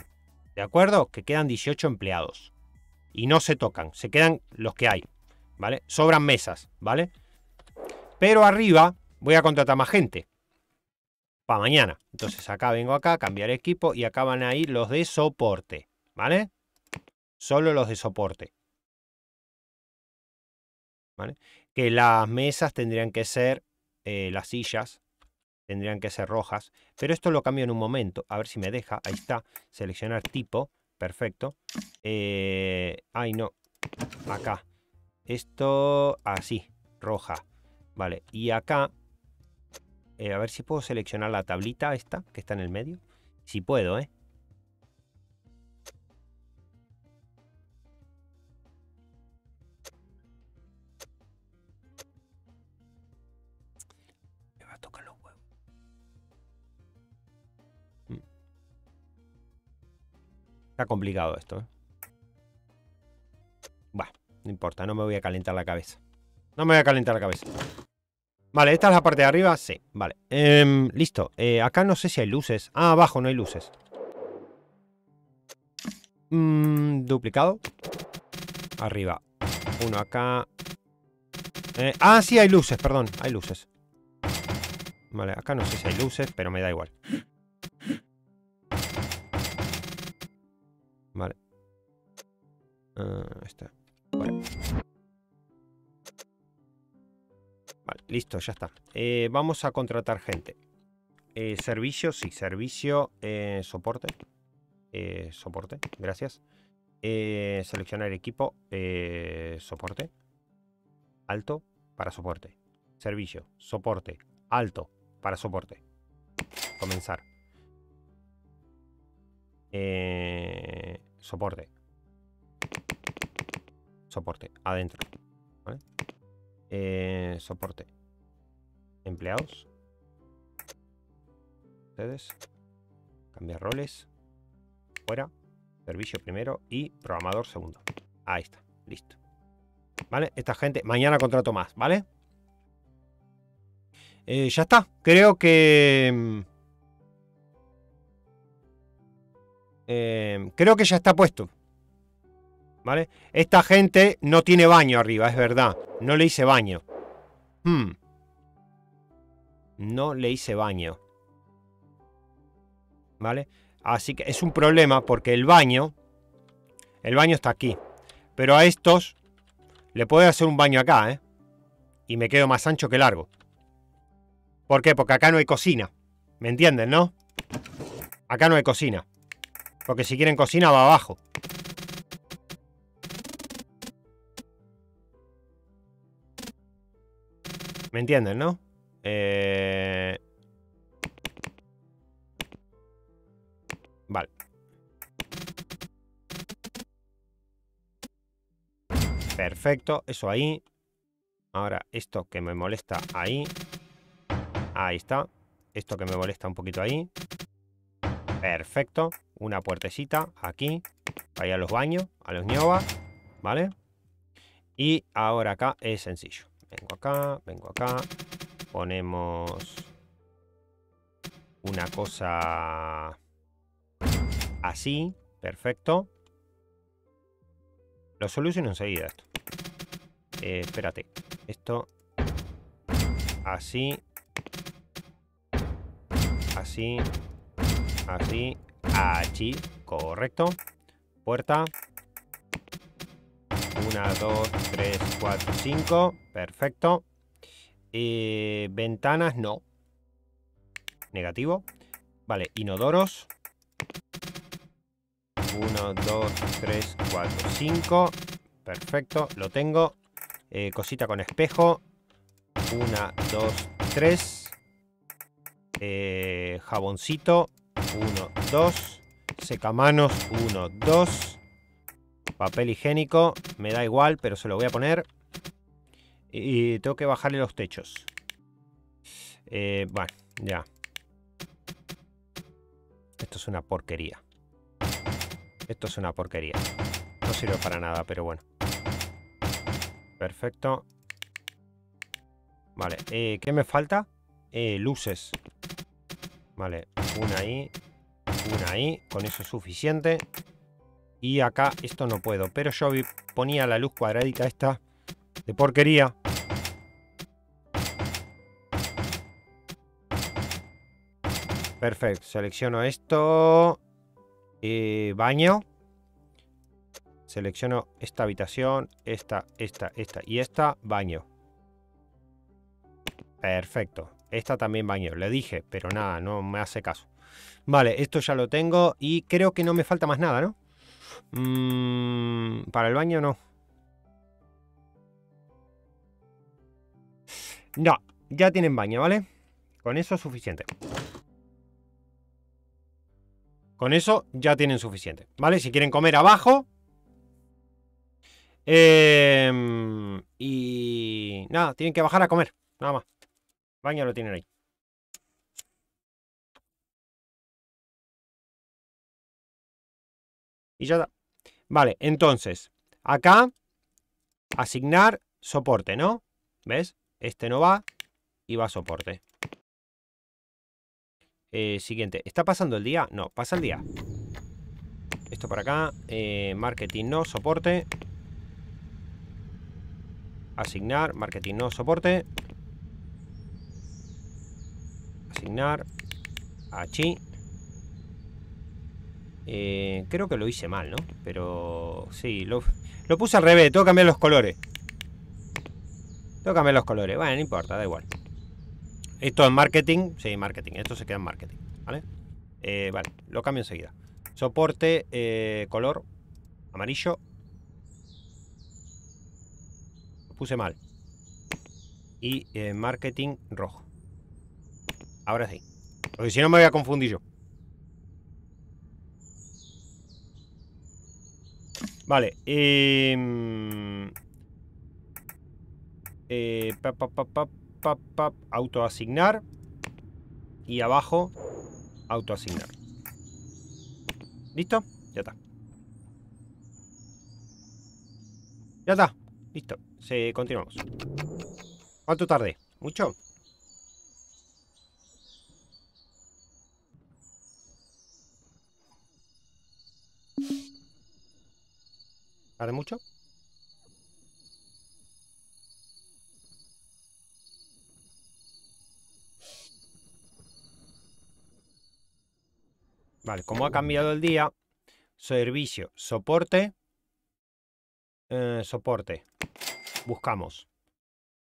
Speaker 1: ¿de acuerdo? Que quedan 18 empleados y no se tocan, se quedan los que hay, ¿vale? Sobran mesas, ¿vale? Pero arriba voy a contratar más gente para mañana. Entonces acá vengo acá, cambiar equipo y acá van a ir los de soporte, ¿vale? Solo los de soporte. ¿Vale? Que las mesas tendrían que ser, eh, las sillas tendrían que ser rojas. Pero esto lo cambio en un momento, a ver si me deja. Ahí está, seleccionar tipo. Perfecto. Eh, ay, no. Acá. Esto así, roja. Vale, y acá... Eh, a ver si puedo seleccionar la tablita esta que está en el medio. Si puedo, ¿eh? Está complicado esto, ¿eh? Bueno, no importa, no me voy a calentar la cabeza. No me voy a calentar la cabeza. Vale, esta es la parte de arriba, sí, vale. Em, listo, eh, acá no sé si hay luces. Ah, abajo no hay luces. Mm, duplicado. Arriba. Uno acá. Eh, ah, sí, hay luces, perdón, hay luces. Vale, acá no sé si hay luces, pero me da igual. Ah, listo, ya está. Eh, vamos a contratar gente. Eh, servicio, sí, servicio, eh, soporte. Eh, soporte, gracias. seleccionar equipo, soporte. Alto para soporte. Servicio, soporte, alto para soporte. Comenzar. soporte, soporte, adentro. Eh, soporte. Empleados. Ustedes. Cambiar roles. Fuera. Servicio primero y programador segundo. Ahí está. Listo. ¿Vale? Esta gente. Mañana contrato más, ¿vale? Eh, ya está. Creo que. Mm, eh, creo que ya está puesto. ¿vale? Esta gente no tiene baño arriba, es verdad. No le hice baño. Hmm. No le hice baño. ¿Vale? Así que es un problema porque el baño... El baño está aquí. Pero a estos le puedo hacer un baño acá, ¿eh? Y me quedo más ancho que largo. ¿Por qué? Porque acá no hay cocina. ¿Me entienden, no? Acá no hay cocina. Porque si quieren cocina va abajo. ¿Me entienden, no? Eh, vale. Perfecto, eso ahí. Ahora esto que me molesta ahí. Ahí está. Esto que me molesta un poquito ahí. Perfecto. Una puertecita aquí. ir a los baños, a los ñobas. ¿Vale? Y ahora acá es sencillo. Vengo acá, vengo acá. Ponemos una cosa así. Perfecto. Lo soluciono enseguida esto. Eh, espérate. Esto. Así. Así. Así. Allí. Correcto. Puerta. 1, 2, 3, 4, 5. Perfecto. Eh, ventanas, no. Negativo. Vale, inodoros. 1, 2, 3, 4, 5. Perfecto, lo tengo. Eh, cosita con espejo. 1, 2, 3. Eh, jaboncito. 1, 2. Secamanos. 1, 2. Papel higiénico, me da igual, pero se lo voy a poner. Y tengo que bajarle los techos. Eh, bueno, ya. Esto es una porquería. Esto es una porquería. No sirve para nada, pero bueno. Perfecto. Vale, eh, ¿qué me falta? Eh, luces. Vale, una ahí, una ahí. Con eso es suficiente. Y acá esto no puedo. Pero yo ponía la luz cuadrática esta de porquería. Perfecto. Selecciono esto. Eh, baño. Selecciono esta habitación, esta, esta, esta y esta. Baño. Perfecto. Esta también baño. Le dije, pero nada, no me hace caso. Vale, esto ya lo tengo y creo que no me falta más nada, ¿no? Mm, para el baño no. No, ya tienen baño, ¿vale? Con eso es suficiente. Con eso ya tienen suficiente, ¿vale? Si quieren comer abajo. Em, y nada, tienen que bajar a comer, nada más.
Speaker 2: Baño lo tienen ahí. Y ya está. Vale, entonces,
Speaker 1: acá, asignar soporte, ¿no? ¿Ves? Este no va y va soporte. Eh, siguiente, ¿está pasando el día? No, pasa el día. Esto para acá, eh, marketing no, soporte. Asignar, marketing no, soporte. Asignar, aquí eh, creo que lo hice mal, ¿no? Pero sí, lo, puse al revés. Tengo que cambiar los colores. Tengo que cambiar los colores. Bueno, no importa, da igual. Esto es marketing. Sí, marketing. Esto se queda en marketing. ¿Vale? Eh, vale, lo cambio enseguida. Soporte, eh, color amarillo. Lo puse mal. Y marketing rojo. Ahora sí. Porque si no me voy confundido. yo. Vale. Em, eh, autoasignar. Y abajo, autoasignar. ¿Listo? Ya está. Ya está. Listo. Se, continuamos. ¿Cuánto tarde? ¿Mucho? ¿Hace mucho? Vale, como ha cambiado el día, servicio, soporte,
Speaker 2: eh, soporte. Buscamos.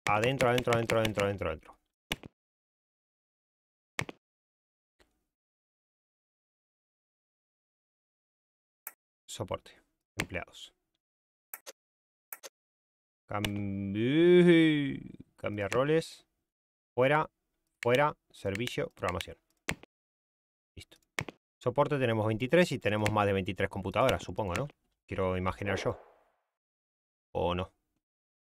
Speaker 2: Adentro, adentro, adentro, adentro, adentro, adentro. Soporte, empleados cambia roles.
Speaker 1: Fuera, fuera, servicio, programación. Listo. Soporte tenemos 23 y tenemos más de 23 computadoras, supongo, ¿no? Quiero imaginar yo. ¿O no?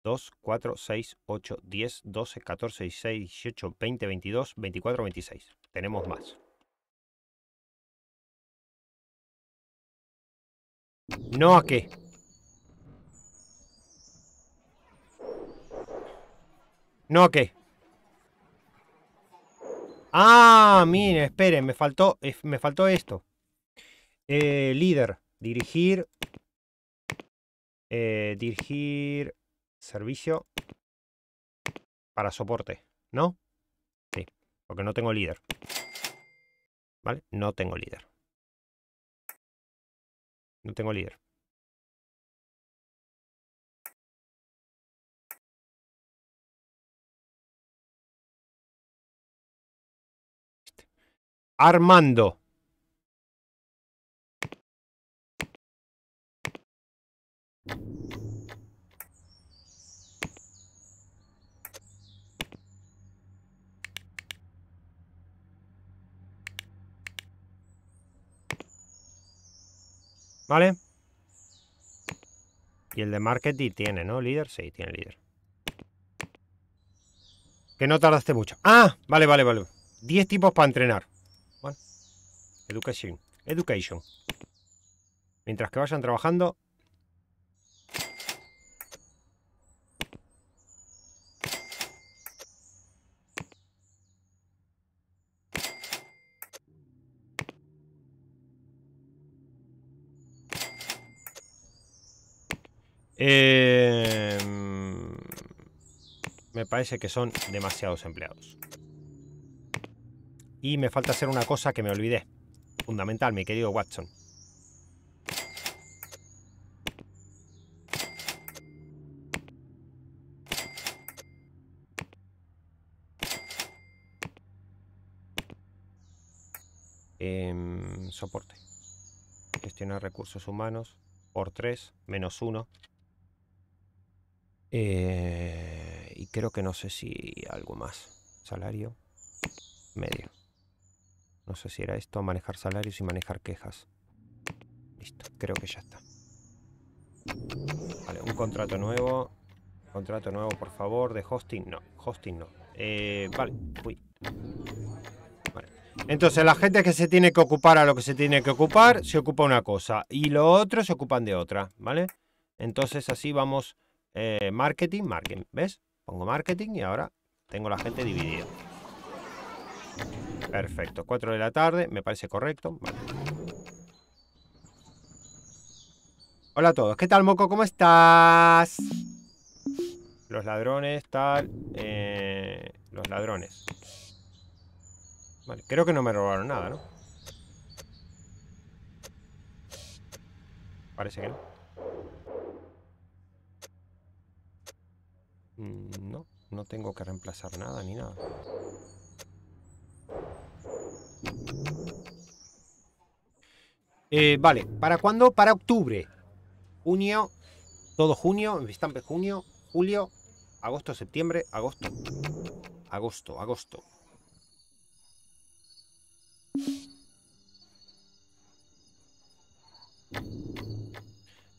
Speaker 1: 2, 4, 6, 8, 10, 12, 14, 16,
Speaker 2: 18, 20, 22, 24, 26. Tenemos más. No a qué. ¿No qué?
Speaker 1: Ah, mire, esperen, me faltó, eh, me faltó esto. Eh, líder, dirigir, eh, dirigir servicio para soporte,
Speaker 2: ¿no? Sí, porque no tengo líder. ¿Vale? No tengo líder. No tengo líder. Armando.
Speaker 1: ¿Vale? Y el de marketing tiene, ¿no? Líder, sí, tiene líder. Que no tardaste mucho. Ah, vale, vale, vale. Diez tipos para entrenar. Education. Education. Mientras que vayan trabajando. Em, me parece que son demasiados empleados. Y me falta hacer una cosa que me olvidé fundamental, mi querido Watson. Em, soporte. Gestionar recursos humanos por 3, menos 1. Eh, y creo que no sé si algo más. Salario medio sé si era esto, manejar salarios y manejar quejas. Listo, creo que ya está. Vale, un contrato nuevo. Contrato nuevo, por favor, de hosting. No, hosting no. Eh, vale, Entonces, la gente que se tiene que ocupar a lo que se tiene que ocupar, se ocupa una cosa. Y lo otro se ocupan de otra, ¿vale? Entonces, así vamos. Eh, marketing, marketing. ¿Ves? Pongo marketing y ahora tengo la gente dividida. Perfecto, 4 de la tarde, me parece correcto. Hola a todos, ¿qué tal, Moco? ¿Cómo estás? Los ladrones, tal... Eh, los ladrones. Vale, creo que no me robaron nada, ¿no? Parece que no. Mm, no, no tengo que reemplazar nada ni nada. Eh, vale, ¿para cuándo? Para octubre. Junio, todo junio, estampe junio, julio, agosto, septiembre, agosto. Agosto, agosto.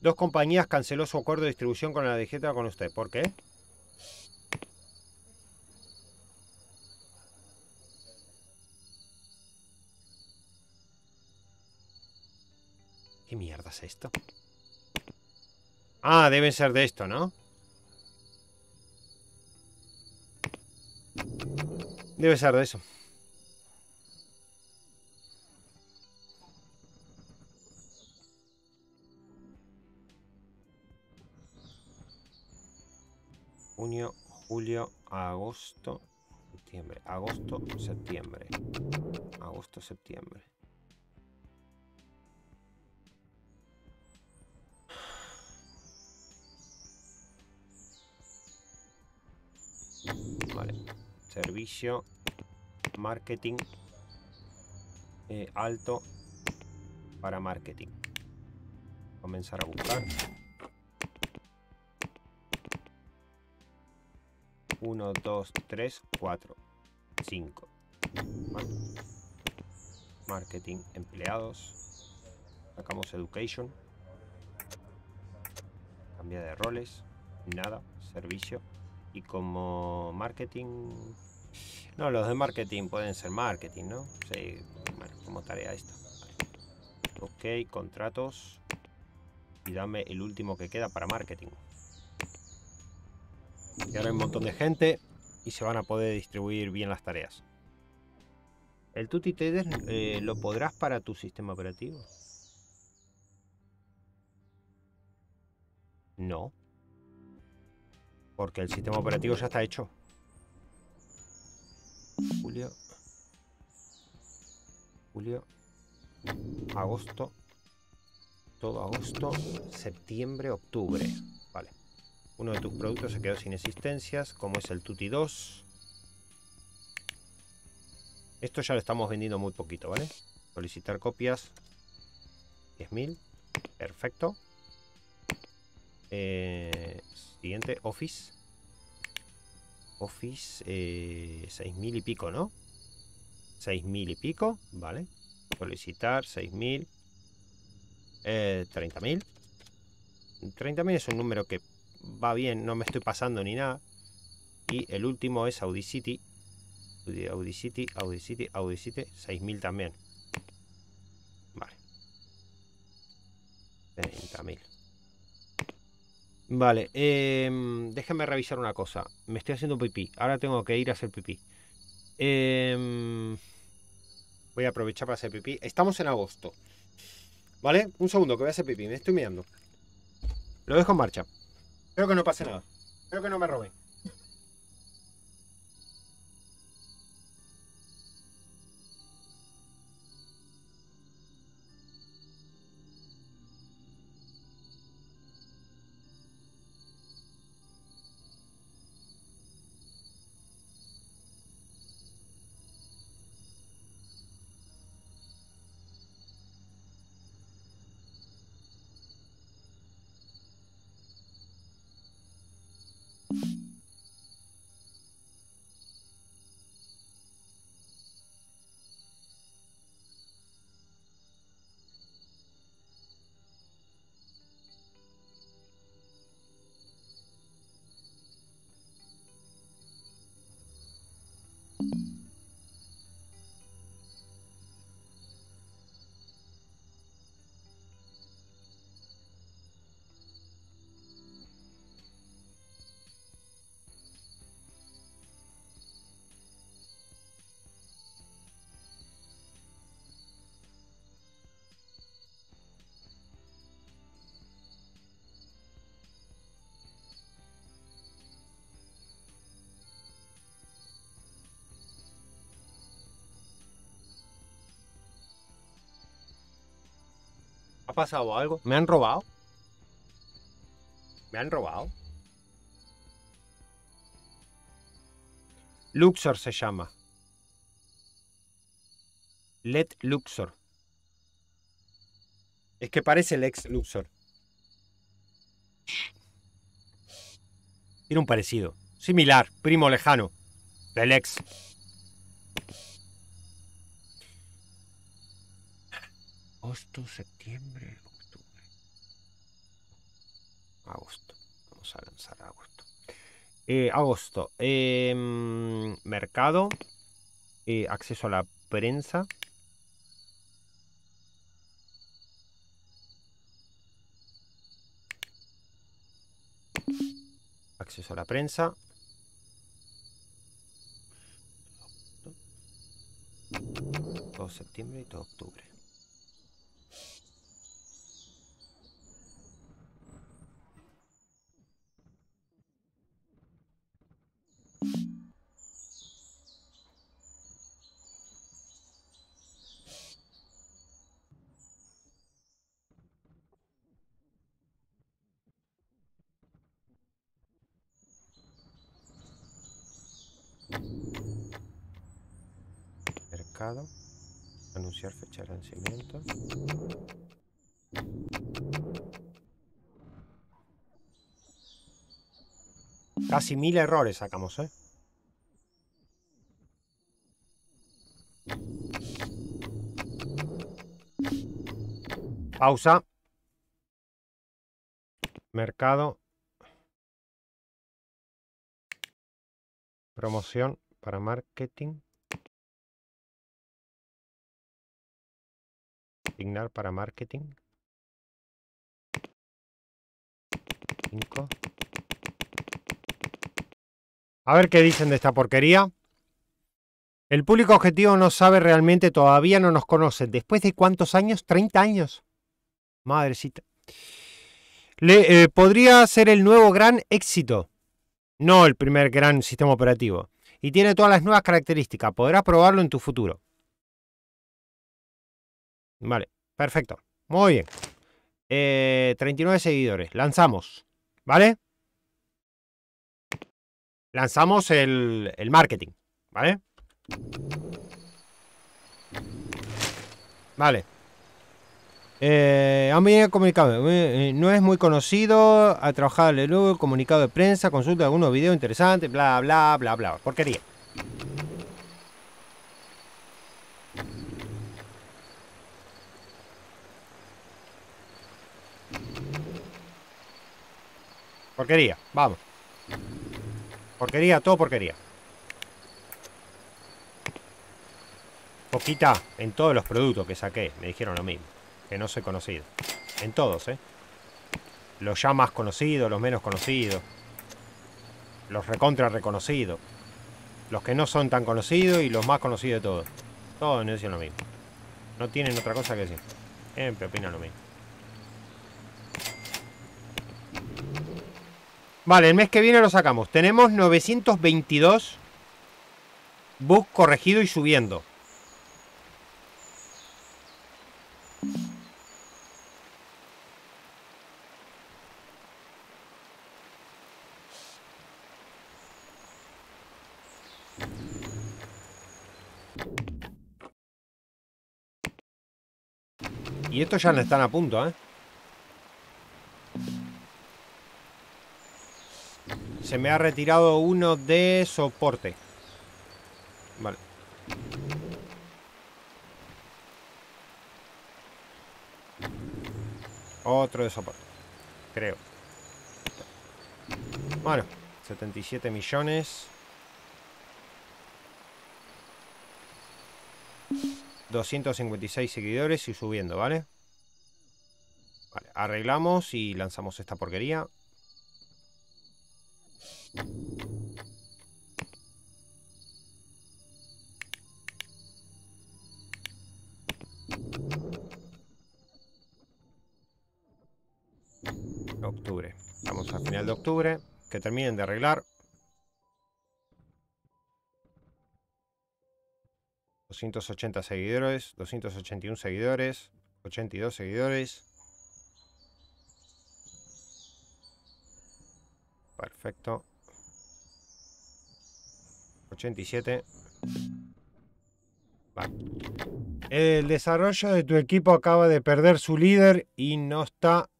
Speaker 1: Dos compañías canceló su acuerdo de distribución con la DGTA con usted. ¿Por qué? esto? Ah, deben ser de esto, ¿no? Debe ser de eso. Junio, julio, agosto, septiembre. Agosto, septiembre. Agosto, septiembre. Vale. Servicio. Marketing. Eh, alto. Para marketing. Comenzar a buscar. 1, 2, 3, 4, 5. Marketing empleados. Sacamos education. Cambia de roles. Nada. Servicio como marketing... No, los de marketing pueden ser marketing, ¿no? Sí, como tarea esta. Ok, contratos. Y dame el último que queda para marketing. Y ahora hay un montón de gente y se van a poder distribuir bien las tareas. ¿El tuti Trader eh, lo podrás para tu sistema operativo? No. Porque el sistema operativo ya está hecho. Julio. Julio. Agosto. Todo agosto. Septiembre, octubre. Vale. Uno de tus productos se quedó sin existencias, como es el Tuti 2. Esto ya lo estamos vendiendo muy poquito, ¿vale? Solicitar copias. 10.000. Perfecto. Eh, Siguiente, Office. Office, eh, Seis 6.000 y pico, ¿no? mil y pico, vale. Solicitar, 6.000. 30.000. 30.000 es un número que va bien, no me estoy pasando ni nada. Y el último es Audicity. Audicity, Audicity, Audicity, 6.000 también. Vale. 30.000. Vale, déjenme déjame revisar una cosa. Me estoy haciendo pipí. Ahora tengo que ir a hacer pipí. Em, voy a aprovechar para hacer pipí. Estamos en agosto. ¿Vale? Un segundo, que voy a hacer pipí. Me estoy mirando. Lo dejo en marcha. Espero que no pase nada. Espero que no me roben. pasado algo. Me han robado. Me han robado. Luxor se llama. Let Luxor. Es que parece el ex Luxor. Tiene un parecido. Similar, primo lejano. Del ex. agosto, septiembre, octubre. Agosto. Vamos a lanzar agosto. Eh, agosto. Em, mercado. Eh, acceso a la prensa. Acceso a la prensa. Todo septiembre y todo octubre. anunciar fecha de vencimiento. Casi mil errores sacamos, ¿eh?
Speaker 2: Pausa. Mercado. Promoción para marketing. para marketing.
Speaker 1: A ver qué dicen de esta porquería. El público objetivo no sabe realmente, todavía no nos conocen. ¿Después de cuántos años? ¿30 años? Madrecita. Le, eh, podría ser el nuevo gran éxito. No el primer gran sistema operativo. Y tiene todas las nuevas características. Podrás probarlo en tu futuro. Vale, perfecto. Muy bien. 39 eh, seguidores. Lanzamos. ¿Vale? Lanzamos el, marketing. ¿Vale? Vale. Eh, ha comunicado. Eh, no es muy conocido. Ha trabajado el comunicado de prensa, consulta algunos videos interesantes, bla, bla, bla, bla. Porquería. Porquería, vamos. Porquería, todo porquería. Poquita en todos los productos que saqué. Me dijeron lo mismo. Que no soy conocido. En todos, ¿eh? Los ya más conocidos, los menos conocidos. Los recontra reconocidos. Los que no son tan conocidos y los más conocidos de todos. Todos me dicen lo mismo. No tienen otra cosa que decir. Siempre opinan lo mismo. Vale, el mes que viene lo sacamos. Tenemos 922 bus corregido y subiendo. Y estos ya no están a punto, ¿eh? Se me ha retirado uno de soporte. Vale. Otro de soporte. Creo. Bueno, 77 millones. 256 seguidores y subiendo, ¿vale? Vale, arreglamos y lanzamos esta porquería. terminen de arreglar. ...280 seguidores... ...281 seguidores... ...82 seguidores... Perfecto... ...87... El desarrollo de tu equipo acaba de perder su líder... ...y no está...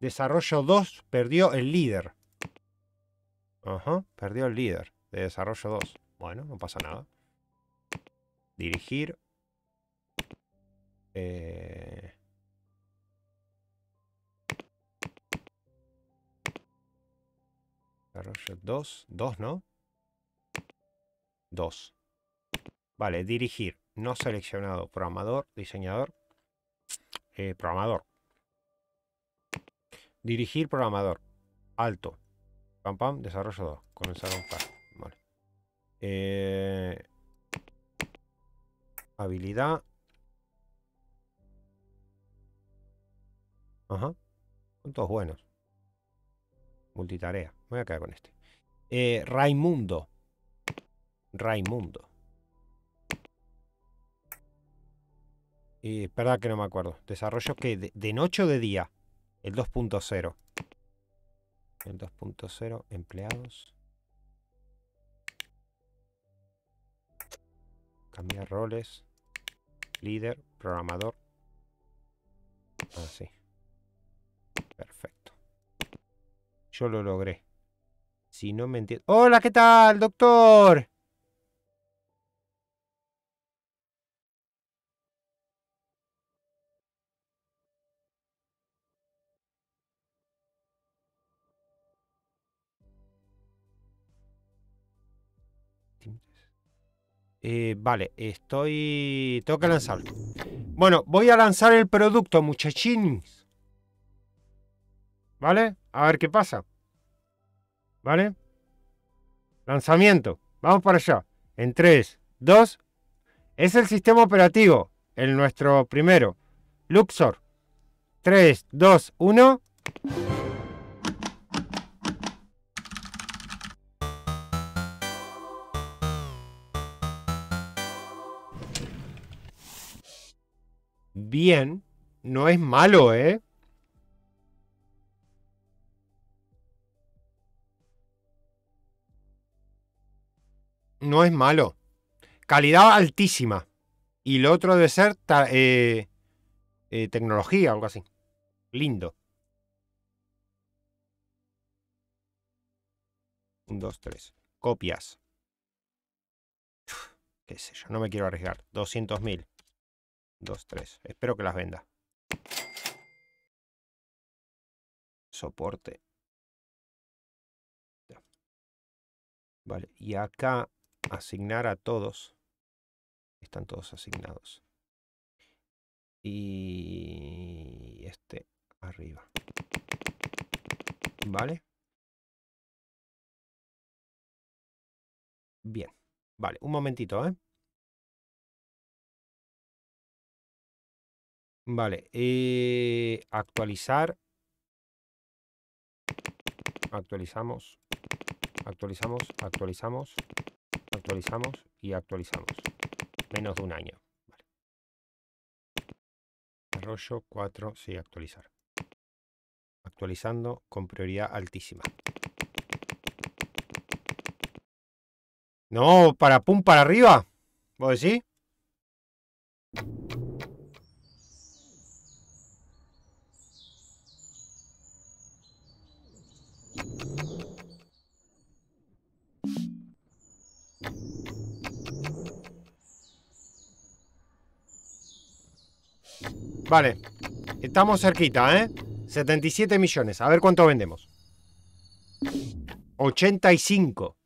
Speaker 1: ...desarrollo 2 perdió el líder... Ajá, perdió el líder de desarrollo 2. Bueno, no pasa nada. Dirigir. Eh. Desarrollo 2. 2, ¿no? 2. Vale, dirigir. No seleccionado. Programador, diseñador. Eh, programador. Dirigir programador. Alto. Pam, desarrollo 2. con el par. Vale. Eh, habilidad. Ajá. Son todos buenos. Multitarea. voy a quedar con este. Eh, Raimundo. Raimundo. Y es verdad que no me acuerdo. Desarrollo que de noche o de día. El 2.0 el 2.0 empleados cambiar roles líder programador así ah, perfecto yo lo logré si no me entiendo hola qué tal doctor Eh, vale, estoy. Tengo que lanzarlo. Bueno, voy a lanzar el producto, muchachines. ¿Vale? A ver qué pasa. ¿Vale? Lanzamiento. Vamos para allá. En 3, 2. Es el sistema operativo. El nuestro primero. Luxor. 3, 2, 1. bien. No es malo, ¿eh? No es malo. Calidad altísima. Y lo otro debe ser eh, eh, tecnología, algo así. Lindo. Un, dos, tres. Copias. qué sé yo, no me quiero arriesgar. 200.000 dos, tres. Espero que las
Speaker 2: venda. Soporte. Vale, y acá asignar a todos. Están todos asignados. Y este arriba. Vale. Bien. Vale, un momentito, ¿eh? Vale, eh, actualizar.
Speaker 1: Actualizamos. Actualizamos, actualizamos, actualizamos y actualizamos. Menos de un año. Vale. Arroyo 4, sí, actualizar. Actualizando con prioridad altísima. No, para pum para arriba. ¿Vos decís? Vale. Estamos cerquita, ¿eh? 77 millones. A ver cuánto vendemos.
Speaker 2: 85.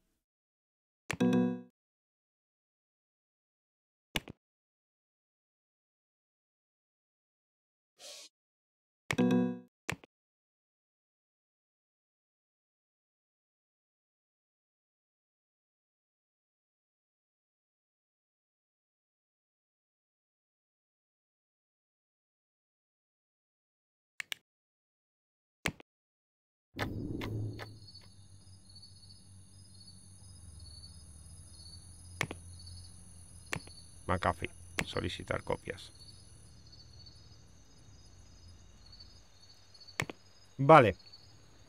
Speaker 1: McAfee. Solicitar copias. Vale.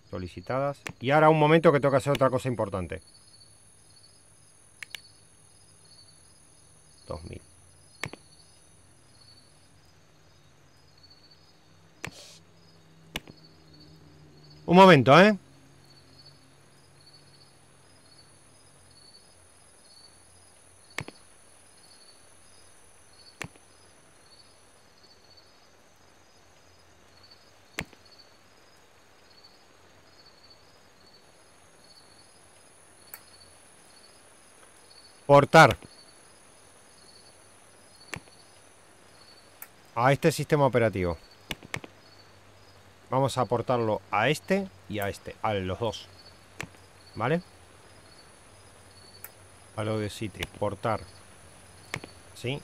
Speaker 1: Solicitadas. Y ahora un momento que tengo que hacer otra cosa importante. 2000. Un momento, ¿eh? Portar. A este sistema operativo. Vamos a portarlo a este y a este. A los dos. ¿Vale? A lo de City. Portar. ¿Sí?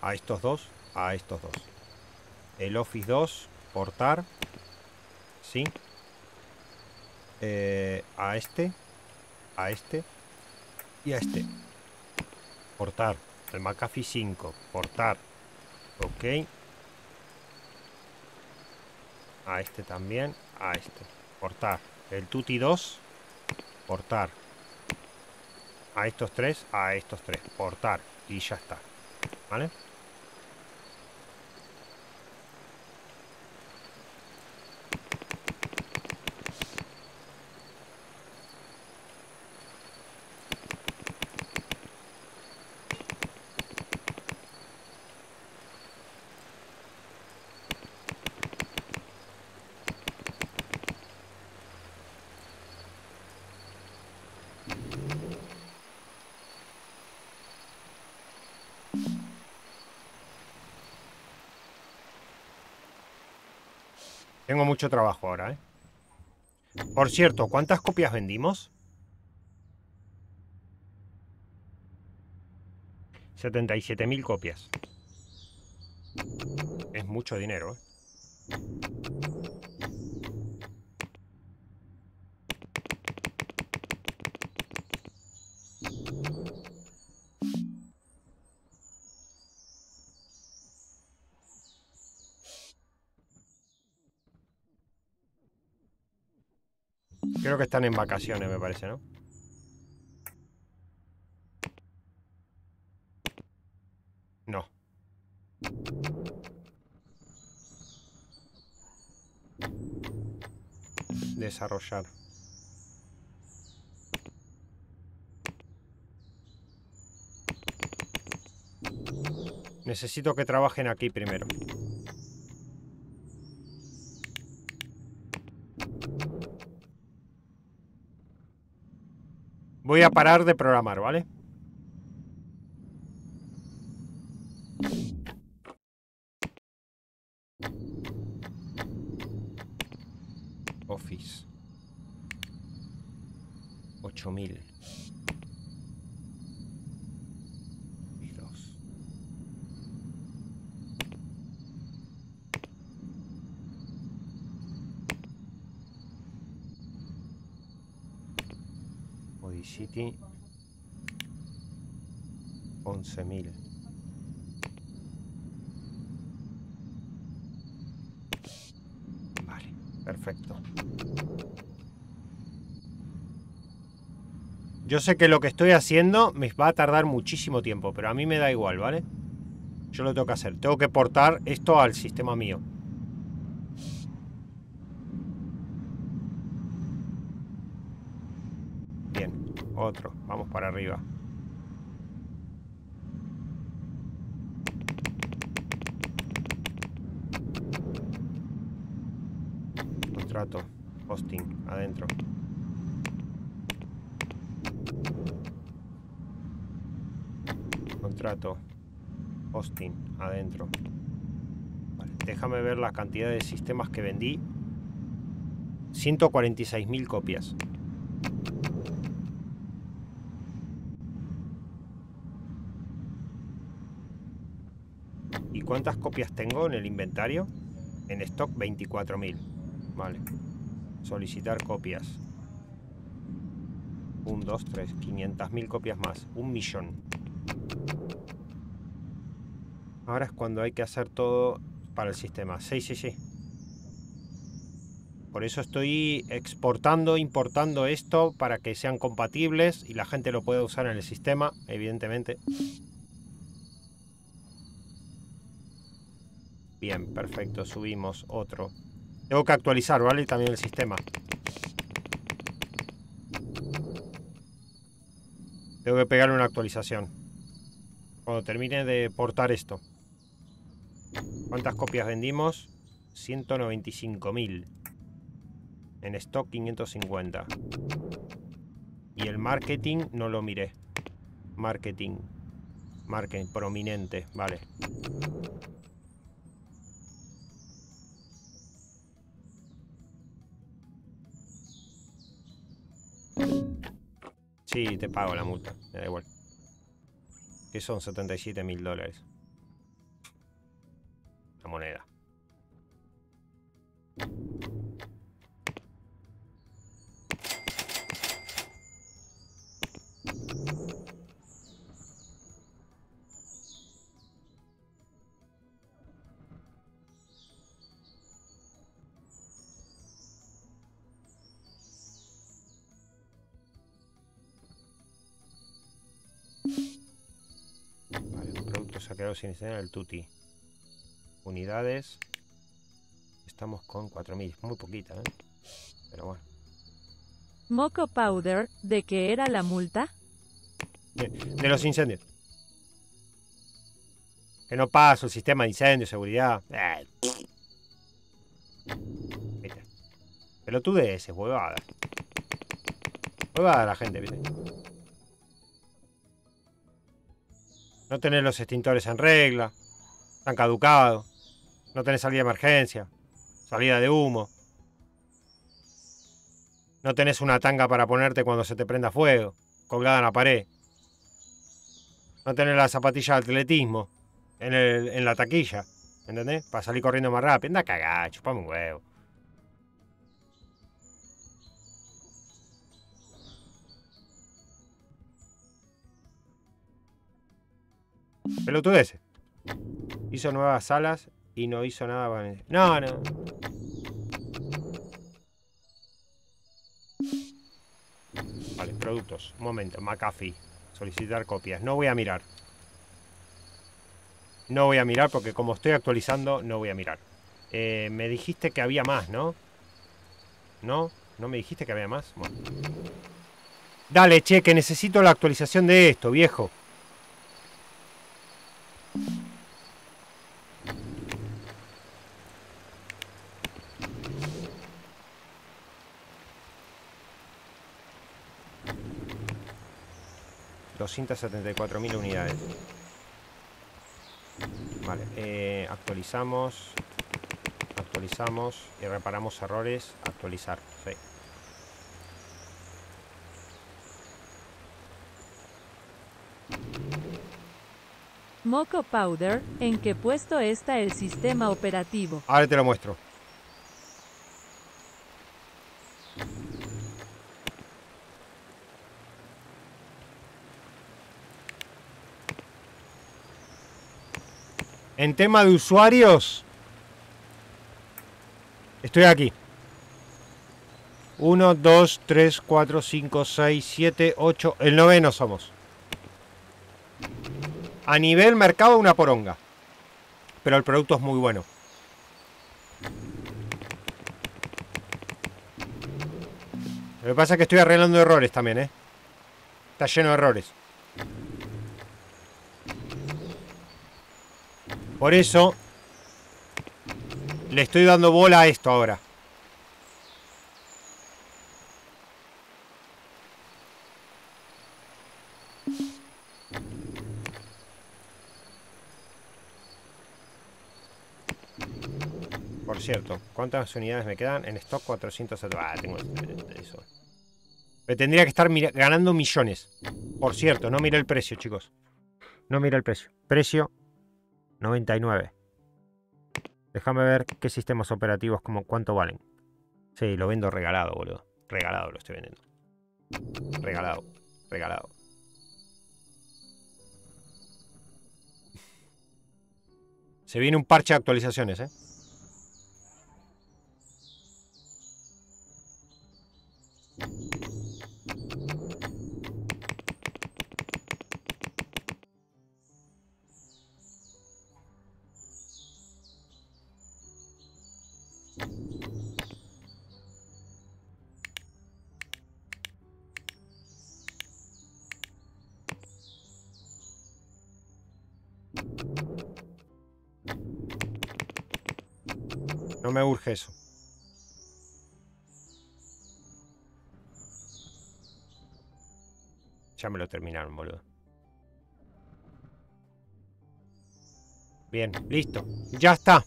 Speaker 1: A estos dos. A estos dos. El Office 2. Portar. ¿Sí? Eh, a este. A este. Y a este. Portar. El McAfee 5. Portar. Ok. A este también. A este. Portar. El Tuti 2. Portar. A estos tres. A estos tres. Portar. Y ya está. ¿Vale? mucho trabajo ahora, ¿eh? Por cierto, ¿cuántas copias vendimos? 77.000 copias. Es mucho dinero, ¿eh? que están en vacaciones, me parece, ¿no? No. Desarrollar. Necesito que trabajen aquí primero. voy a parar de programar, ¿vale? Vale, perfecto. Yo sé que lo que estoy haciendo me va a tardar muchísimo tiempo, pero a mí me da igual, ¿vale? Yo lo tengo que hacer. Tengo que portar esto al sistema mío. Bien, otro. Vamos para arriba. Contrato, Hosting, adentro. Contrato. Hosting, adentro. déjame ver la cantidad de sistemas que vendí. 146.000 copias. ¿Y cuántas copias tengo en el inventario? En stock 24.000. Vale. Solicitar copias. 1, tres, 3, mil copias más. Un millón. Ahora es cuando hay que hacer todo para el sistema. Sí, sí, sí. Por eso estoy exportando, importando esto para que sean compatibles y la gente lo pueda usar en el sistema, evidentemente. Bien, perfecto. Subimos otro. Tengo que actualizar, ¿vale? también el sistema. Tengo que pegarle una actualización. Cuando termine de portar esto. ¿Cuántas copias vendimos? 195.000. En stock 550. Y el marketing no lo miré. Marketing. Marketing, prominente, vale. Sí, te pago la multa, me da igual. Que son 77 mil dólares. La moneda. sin el tuti Unidades. Estamos con 4.000. Muy poquita, ¿eh? Pero bueno. Moco Powder, ¿de qué era la multa? De, los incendios. Que no paso el sistema de incendio, seguridad. Eh. de ese huevada. a la gente, no tenés los extintores en regla, están caducados, no tenés salida de emergencia, salida de humo, no tenés una tanga para ponerte cuando se te prenda fuego, colgada en la pared, no tenés la zapatilla de atletismo en, la taquilla, ¿entendés? Para salir corriendo más rápido, anda cagacho, chupame un huevo. ese. Hizo nuevas alas y no hizo nada No, no. Vale, productos. Un momento, McAfee. Solicitar copias. No voy a mirar. No voy a mirar porque como estoy actualizando, no voy a mirar. Eh, me dijiste que había más, ¿no? ¿No? ¿No me dijiste que había más? Bueno. Dale, che, que necesito la actualización de esto, viejo. 274.000 unidades Vale, eh, actualizamos Actualizamos Y reparamos errores Actualizar, Moco Powder, ¿en qué puesto está el sistema operativo? Ahora te lo muestro En tema de usuarios, estoy aquí. 1, 2, 3, 4, 5, 6, 7, 8. El noveno somos. A nivel mercado, una poronga. Pero el producto es muy bueno. Lo que pasa es que estoy arreglando errores también, ¿eh? Está lleno de errores. Por eso le estoy dando bola a esto ahora. Por cierto, ¿cuántas unidades me quedan? En stock 400... Ah, tengo Me tendría que estar ganando millones. Por cierto, no mira el precio, chicos. No mira el precio. Precio 99. Déjame ver qué sistemas operativos, como cuánto valen. Sí, lo vendo regalado, boludo. Regalado lo estoy vendiendo. Regalado, regalado. Se viene un parche de actualizaciones, ¿eh? me urge eso. Ya me lo terminaron, boludo. Bien, listo. Ya está.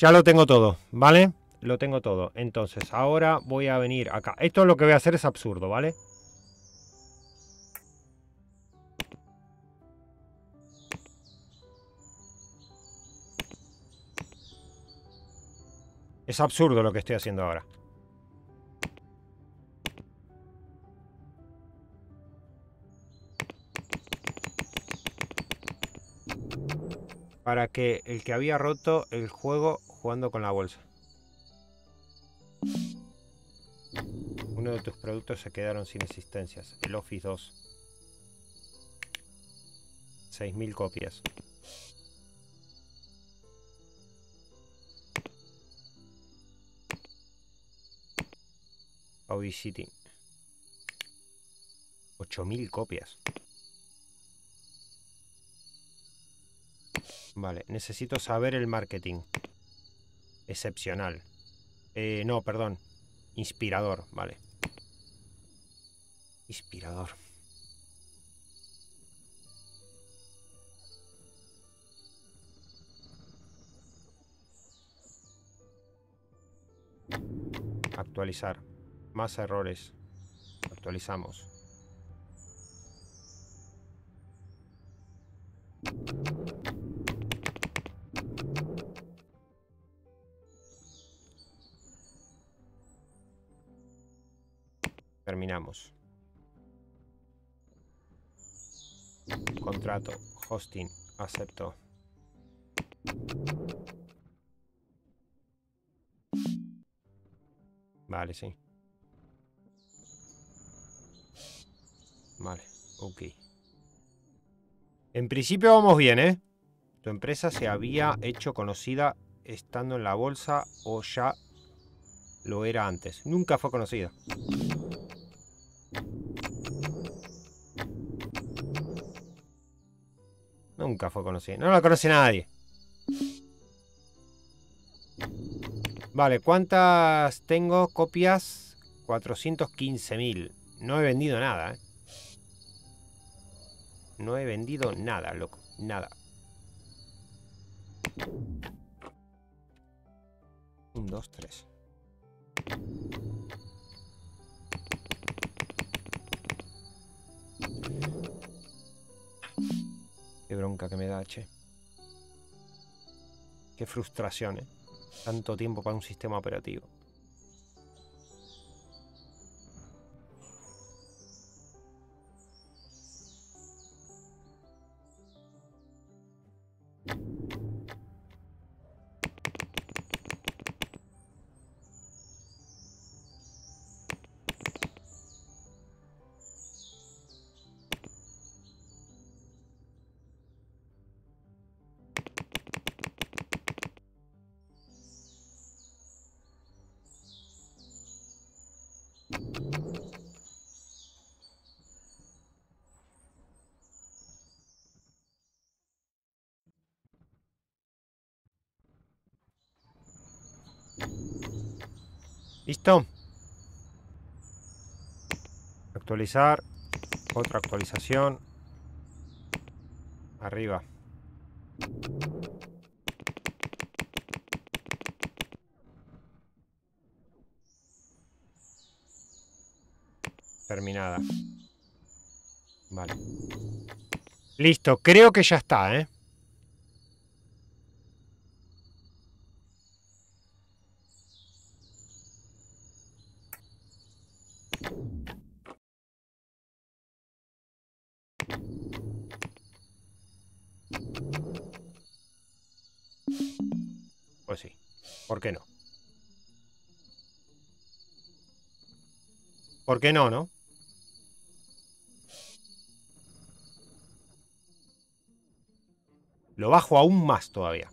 Speaker 1: Ya lo tengo todo, ¿vale? Lo tengo todo. Entonces, ahora voy a venir acá. Esto lo que voy a hacer, es absurdo, ¿vale? Es absurdo lo que estoy haciendo ahora. Para que el que había roto el juego jugando con la bolsa. Uno de tus productos se quedaron sin existencias. El Office 2. 6.000 copias. Audi 8.000 copias. Vale, necesito saber el marketing. Excepcional. Eh, no, perdón. Inspirador, vale. Inspirador. Actualizar más errores. Actualizamos. Terminamos. Contrato, hosting, acepto. Vale, sí. Ok. En principio vamos bien, ¿eh? ¿Tu empresa se había hecho conocida estando en la bolsa o ya lo era antes? Nunca fue conocida. Nunca fue conocida. No la conoce nadie. Vale, ¿cuántas tengo copias? 415.000. No he vendido nada, ¿eh? No he vendido nada, loco. Nada. Un, dos, tres. Qué bronca que me da, che. Qué frustración, ¿eh? Tanto tiempo para un sistema operativo. Listo. Actualizar. Otra actualización. Arriba. Terminada. Vale. Listo, creo que ya está, ¿eh? ¿Por qué no, no? Lo bajo aún más todavía.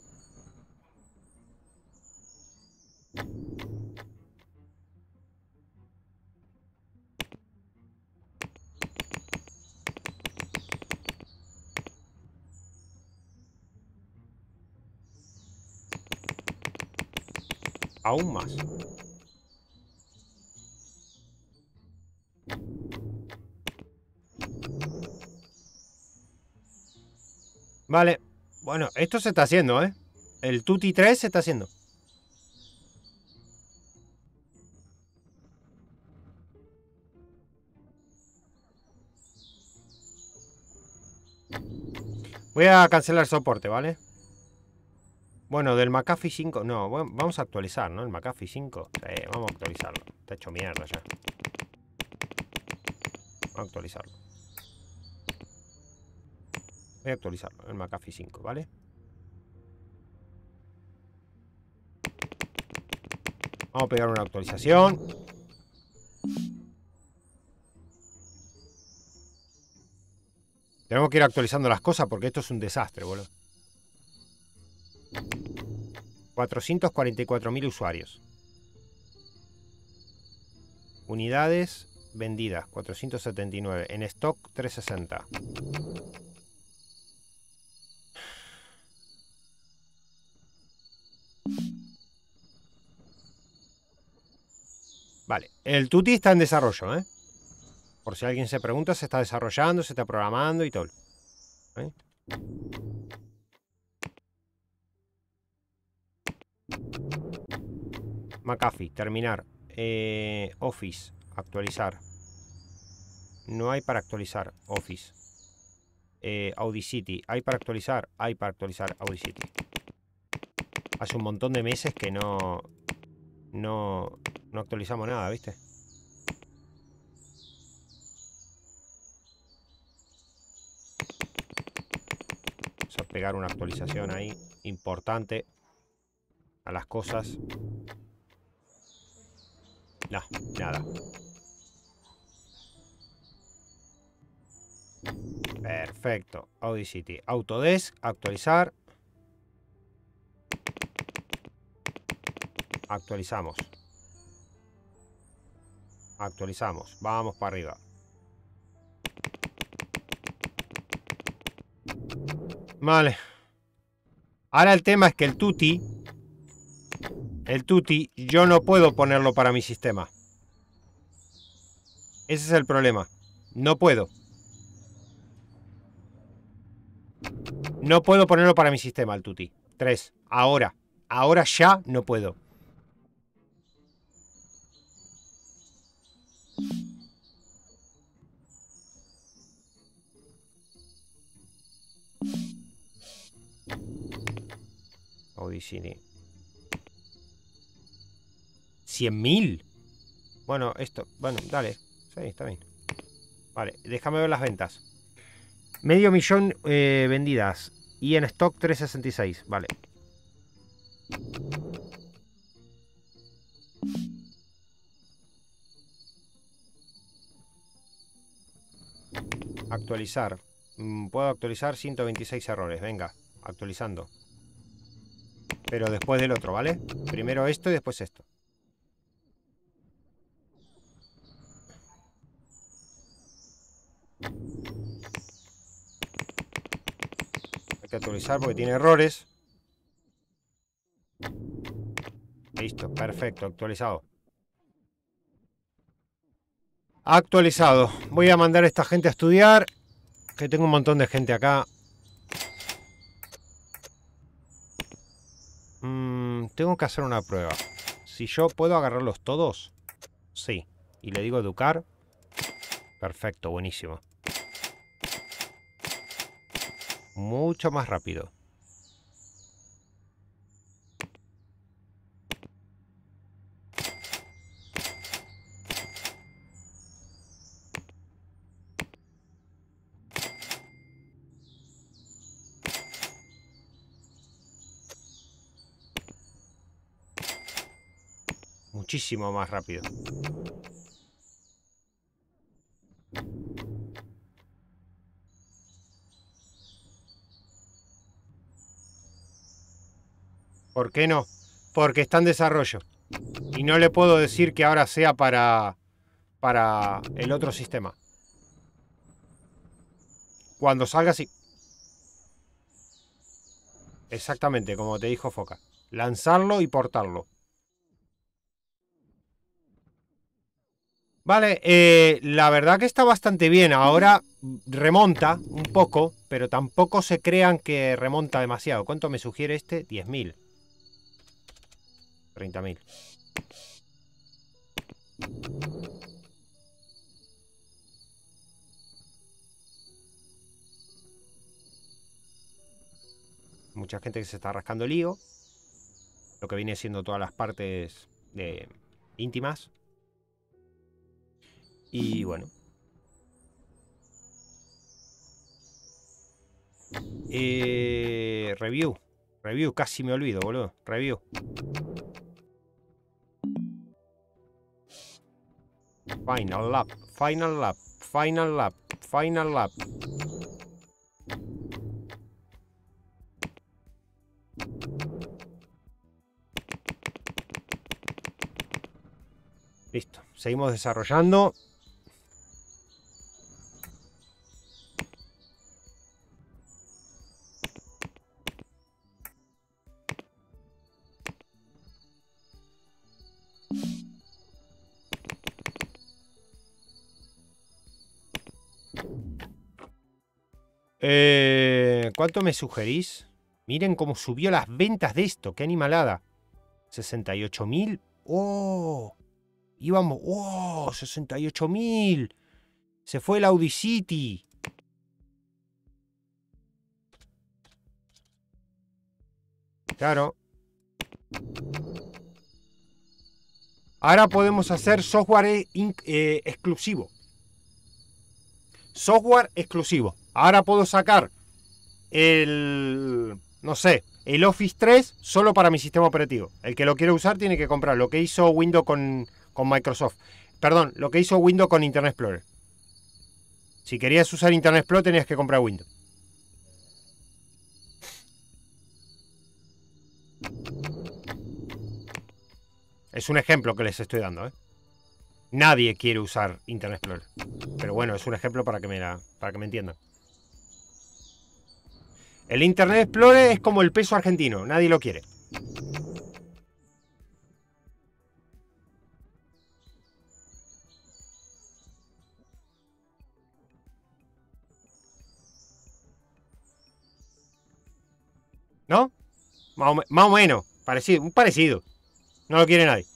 Speaker 1: Aún más. Vale. Bueno, esto se está haciendo, ¿eh? El Tutti 3 se está haciendo. Voy a cancelar soporte, ¿vale? Bueno, del McAfee 5... No, vamos a actualizar, ¿no? El McAfee 5. Eh, vamos a actualizarlo. Está hecho mierda ya. Vamos a actualizarlo. Voy a actualizarlo, el McAfee 5, ¿vale? Vamos a pegar una actualización. Tenemos que ir actualizando las cosas porque esto es un desastre, boludo. 444.000 usuarios. Unidades vendidas, 479. En stock, 360. Vale, el Tuti está en desarrollo, ¿eh? Por si alguien se pregunta, se está desarrollando, se está programando y todo. ¿Eh? McAfee, terminar. Eh, office, actualizar. No hay para actualizar. Office. Eh, Audacity, hay para actualizar. Hay para actualizar Audacity. Hace un montón de meses que no... No... No actualizamos nada, ¿viste? Vamos a pegar una actualización ahí importante a las cosas. No, nada. Perfecto. Audicity. Autodesk, actualizar. Actualizamos. Actualizamos. Vamos para arriba. Vale. Ahora el tema es que el Tuti, El Tuti, yo no puedo ponerlo para mi sistema. Ese es el problema. No puedo. No puedo ponerlo para mi sistema, el Tuti. Tres. Ahora. Ahora ya no puedo. sini ¿100.000? Bueno, esto. Bueno, dale. Sí, está bien. Vale, déjame ver las ventas. Medio millón eh, vendidas. Y en stock 366. Vale. Actualizar. Mm, puedo actualizar 126 errores. Venga, actualizando pero después del otro, ¿vale? Primero esto y después esto. Hay que actualizar porque tiene errores. Listo, perfecto, actualizado. Actualizado. Voy a mandar a esta gente a estudiar. Que tengo un montón de gente acá tengo que hacer una prueba. Si yo puedo agarrarlos todos, sí. Y le digo educar. Perfecto, buenísimo. Mucho más rápido. muchísimo más rápido. ¿Por qué no? Porque está en desarrollo. Y no le puedo decir que ahora sea para, para el otro sistema. Cuando salga, sí. Exactamente, como te dijo Foca. Lanzarlo y portarlo. Vale, eh, la verdad que está bastante bien. Ahora remonta un poco, pero tampoco se crean que remonta demasiado. ¿Cuánto me sugiere este? 10.000. 30.000. Mucha gente que se está rascando el lío. Lo que viene siendo todas las partes íntimas. Y bueno. Eh, review. Review, casi me olvido, boludo. Review. Final lap, final lap, final lap, final lap. Listo, seguimos desarrollando. Eh, ¿Cuánto me sugerís? Miren cómo subió las ventas de esto. ¡Qué animalada! 68.000. ¡Oh! Íbamos. ¡Oh! 68.000. Se fue el Audi City. Claro. Ahora podemos hacer software eh, eh, exclusivo. Software exclusivo. Ahora puedo sacar el, no sé, el Office 3 solo para mi sistema operativo. El que lo quiere usar tiene que comprar lo que hizo Windows con, Microsoft. Perdón, lo que hizo Windows con Internet Explorer. Si querías usar Internet Explorer tenías que comprar Windows. Es un ejemplo que les estoy dando, ¿eh? Nadie quiere usar Internet Explorer. Pero bueno, es un ejemplo para que me, para que me entiendan. El Internet Explorer es como el peso argentino, nadie lo quiere. ¿No? Más o, menos, parecido, un parecido. No lo quiere nadie.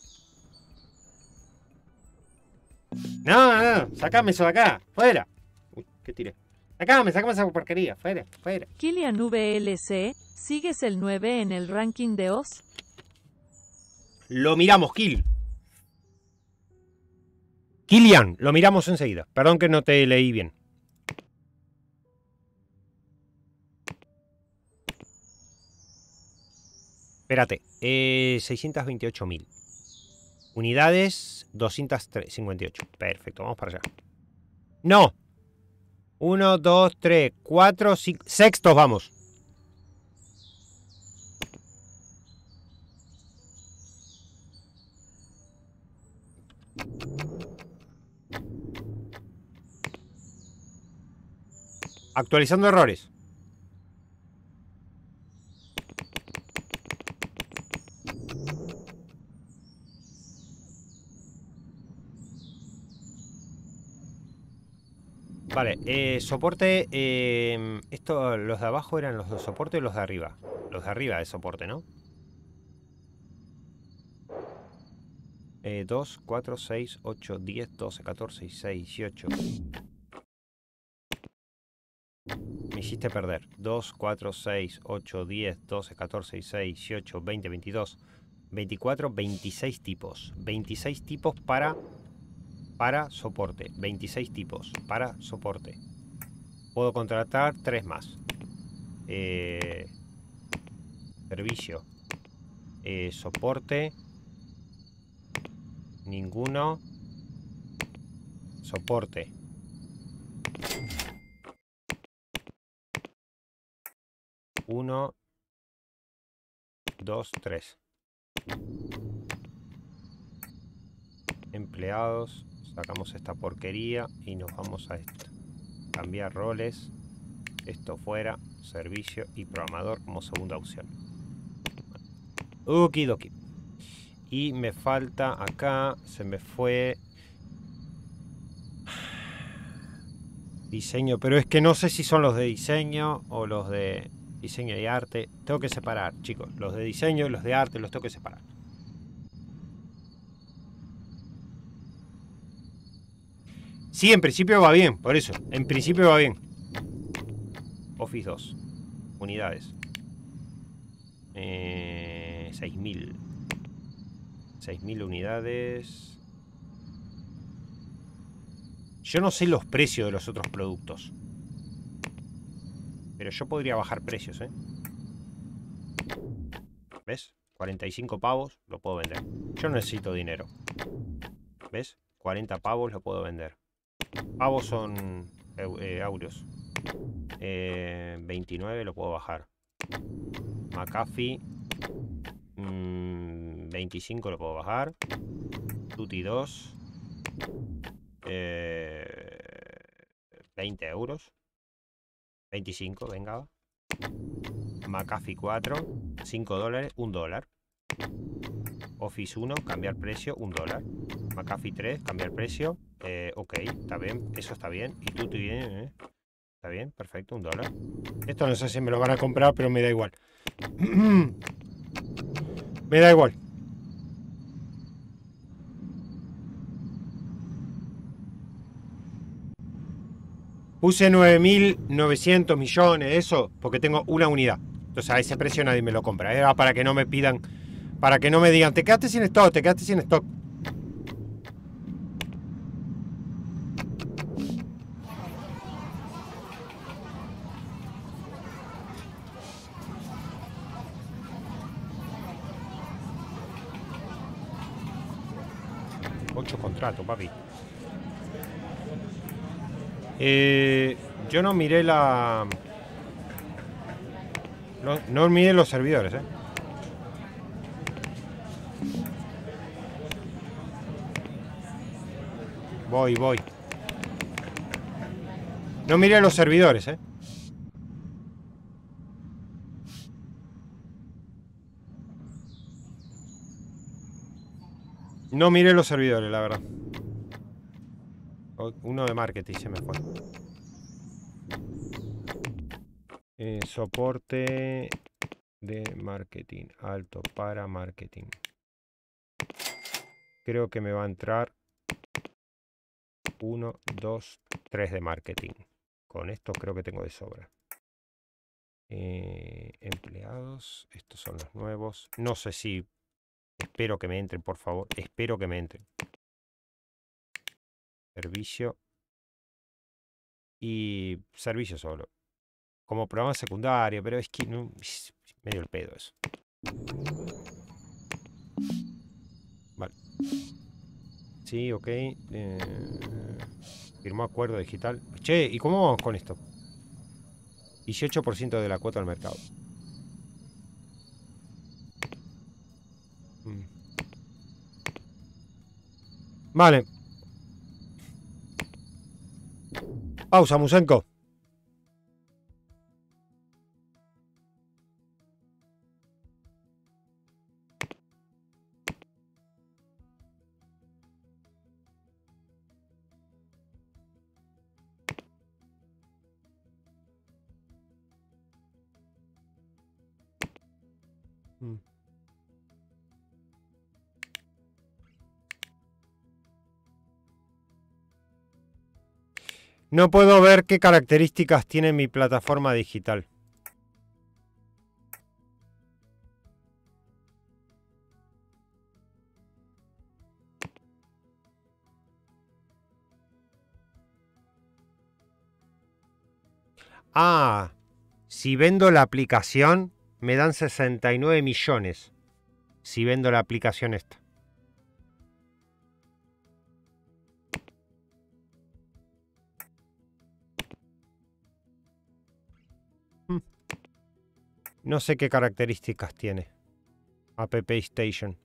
Speaker 1: No, no, sacame eso de acá, fuera. Uy, ¿qué tiré? Acá, me sacamos esa porquería, fuera, fuera. Kilian VLC, ¿sigues el 9 en el ranking de Oz? Lo miramos, Kill. Kilian, lo miramos enseguida. Perdón que no te leí bien. Espérate, 628.000. Eh, Unidades, 258. Perfecto, vamos para allá. No, uno, dos, tres, cuatro, cinco. Sextos vamos. Actualizando errores. Vale, eh, soporte, em, esto, los de abajo eran los de soporte y los de arriba. Los de arriba de soporte, ¿no? 2, 4, 6, 8, 10, 12, 14, 16, 18. Me hiciste perder. 2, 4, 6, 8, 10, 12, 14, 16, 18, 20, 22, 24, 26 tipos. 26 tipos para para soporte, 26 tipos para soporte. Puedo contratar 3 más. Eh, servicio, eh, soporte, ninguno, soporte. 1. 2. 3. Empleados, sacamos esta porquería y nos vamos a Cambiar roles, esto fuera, servicio y programador como segunda opción. Okidoki. Y me falta acá, se me fue diseño, pero es que no sé si son los de diseño o los de diseño y arte. Tengo que separar, chicos, los de diseño, los de arte, los tengo que separar. Sí, en principio va bien, por eso. En principio va bien. Office 2. Unidades. 6.000. Eh, 6.000 unidades. Yo no sé los precios de los otros productos. Pero yo podría bajar precios, ¿eh? ¿Ves? 45 pavos, lo puedo vender. Yo necesito dinero. ¿Ves? 40 pavos, lo puedo vender. Pavos son eh, euros. 29 eh, lo puedo bajar. McAfee. 25 mm, lo puedo bajar. tutti 2. 20 eh, euros. 25, venga. McAfee 4. 5 dólares. 1 dólar. Office 1, cambiar precio, un dólar. McAfee 3, cambiar precio. Eh, ok, está bien, eso está bien. Y tú y eh, eh? Está bien, perfecto, un dólar. Esto no sé si me lo van a comprar, pero me da igual. me da igual. Puse 9.900 millones, eso, porque tengo una unidad. Entonces a ese precio nadie me lo compra. Era para que no me pidan para que no me digan, te quedaste sin stock, te quedaste sin stock. Ocho contratos, papi. Eh, yo no miré la... No, no miré los servidores, ¿eh? Voy, voy. No mire los servidores, ¿eh? No mire los servidores, la verdad. Uno de marketing se me fue. Eh, soporte de marketing. Alto para marketing. Creo que me va a entrar 1, 2, 3 de marketing. Con esto creo que tengo de sobra. Eh, empleados, estos son los nuevos. No sé si... Espero que me entren, por favor. Espero que me entren. Servicio. Y servicio solo. Como programa secundario, pero es que medio el pedo eso. Vale. Sí, ok. Eh, firmó acuerdo digital. Che, ¿y cómo vamos con esto? 18% de la cuota al mercado. Mm. Vale. Pausa, Musenko. No puedo ver qué características tiene mi plataforma digital. Ah, si vendo la aplicación, me dan 69 millones. Si vendo la aplicación esta. No sé qué características tiene. App Station.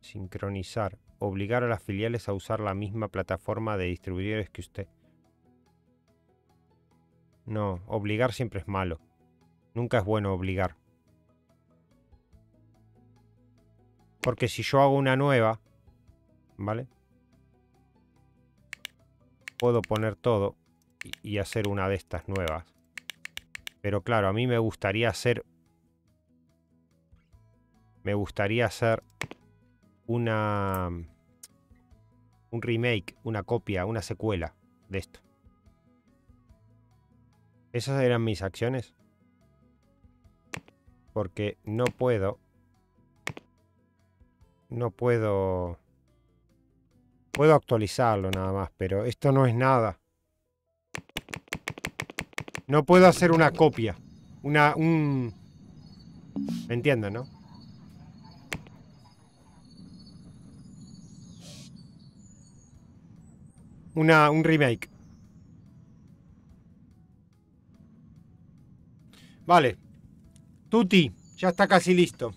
Speaker 1: Sincronizar. Obligar a las filiales a usar la misma plataforma de distribuidores que usted. No, obligar siempre es malo. Nunca es bueno obligar. Porque si yo hago una nueva, ¿vale? Puedo poner todo y hacer una de estas nuevas. Pero claro, a mí me gustaría hacer... Me gustaría hacer una... Un remake, una copia, una secuela de esto. Esas eran mis acciones. Porque no puedo... No puedo... Puedo actualizarlo nada más, pero esto no es nada. No puedo hacer una copia. Una, un... ¿Me entiendes, no? Una, un remake. Vale. Tuti, ya está casi listo.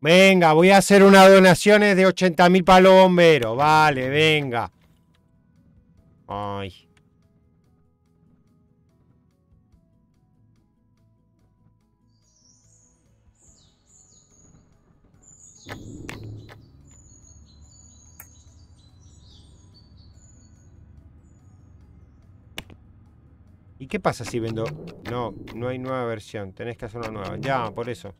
Speaker 1: Venga, voy a hacer unas donaciones de 80.000 para los bomberos. Vale, venga. Ay. qué pasa si vendo? No, no hay nueva versión. Tenés que hacer una nueva. Ya, por eso.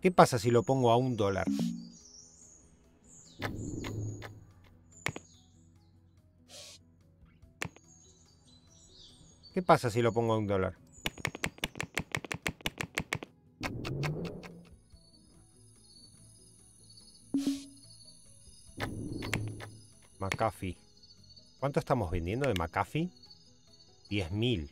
Speaker 1: ¿Qué pasa si lo pongo a un dólar? ¿Qué pasa si lo pongo a un dólar? McAfee. ¿Cuánto estamos vendiendo de McAfee? 10.000.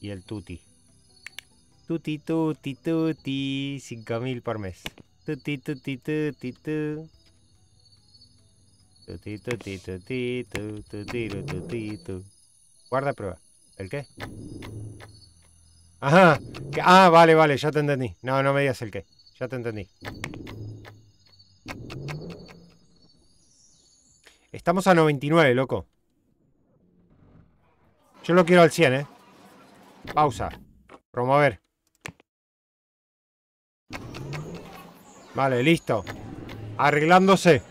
Speaker 1: Y el tuti. Tuti, tuti, tuti. 5.000 por mes. Tuti, tuti, tuti, Tuti, tuti, tuti, Guarda prueba. ¿El qué? Ajá. Ah, vale, vale, ya te entendí. No, no me digas el qué. Ya te entendí. Estamos a 99, loco. Yo lo quiero al 100, ¿eh? Pausa. Promover. Vale, listo. Arreglándose.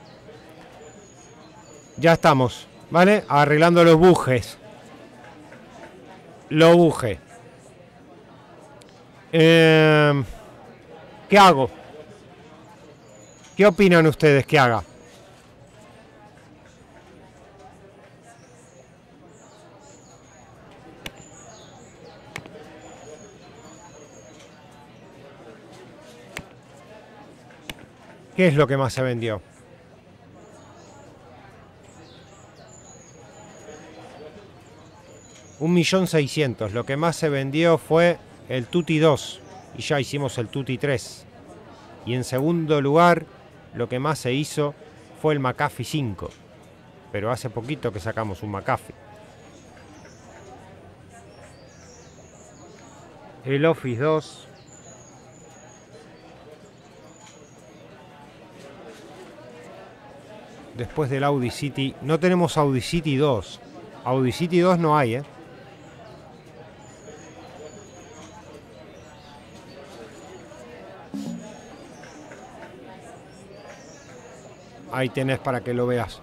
Speaker 1: Ya estamos, ¿vale? Arreglando los bujes. Los bujes. Eh, ¿Qué hago? ¿Qué opinan ustedes que haga? ¿Qué es lo que más se vendió? Un millón seiscientos. Lo que más se vendió fue el Tuti 2 y ya hicimos el Tuti 3. Y en segundo lugar, lo que más se hizo fue el McAfee 5. Pero hace poquito que sacamos un McAfee. El Office 2. Después del Audi City. No tenemos Audi City 2. Audi City 2 no hay, ¿eh? ahí tenés para que lo veas.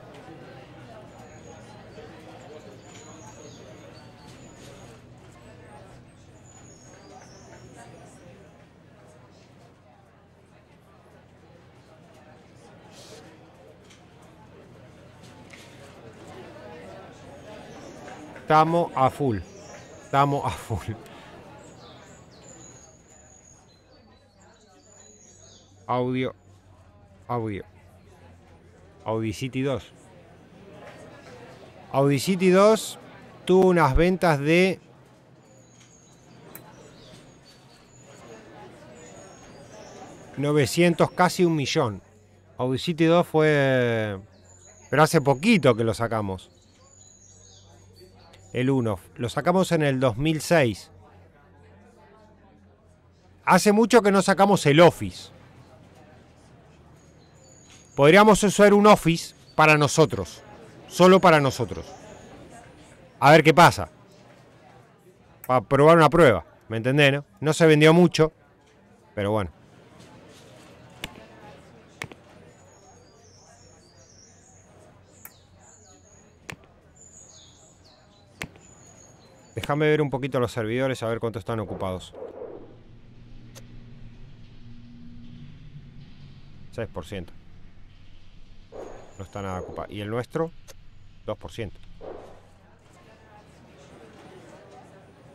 Speaker 1: Estamos a full, estamos a full. audio, audio. Audicity 2. Audicity 2 tuvo unas ventas de... ...900, casi un millón. Audicity 2 fue... ...pero hace poquito que lo sacamos. El 1. Lo sacamos en el 2006. Hace mucho que no sacamos el Office. Podríamos usar un office para nosotros, solo para nosotros. A ver qué pasa. Para probar una prueba, ¿me entendés? No, no se vendió mucho, pero bueno. Déjame ver un poquito los servidores a ver cuánto están ocupados. 6%. No está nada ocupado. Y el nuestro, 2%.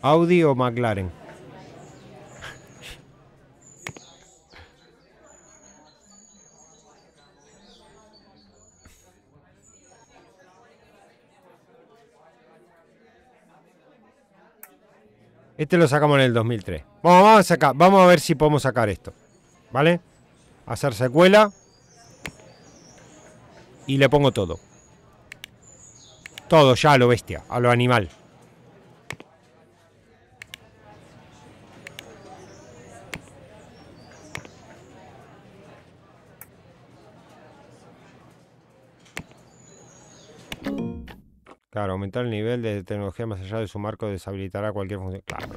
Speaker 1: Audi o McLaren. Este lo sacamos en el 2003. Vamos, vamos a sacar, vamos a ver si podemos sacar esto. ¿Vale? Hacer secuela y le pongo todo. Todo ya a lo bestia, a lo animal. Claro, aumentar el nivel de tecnología más allá de su marco deshabilitará cualquier función. Claro.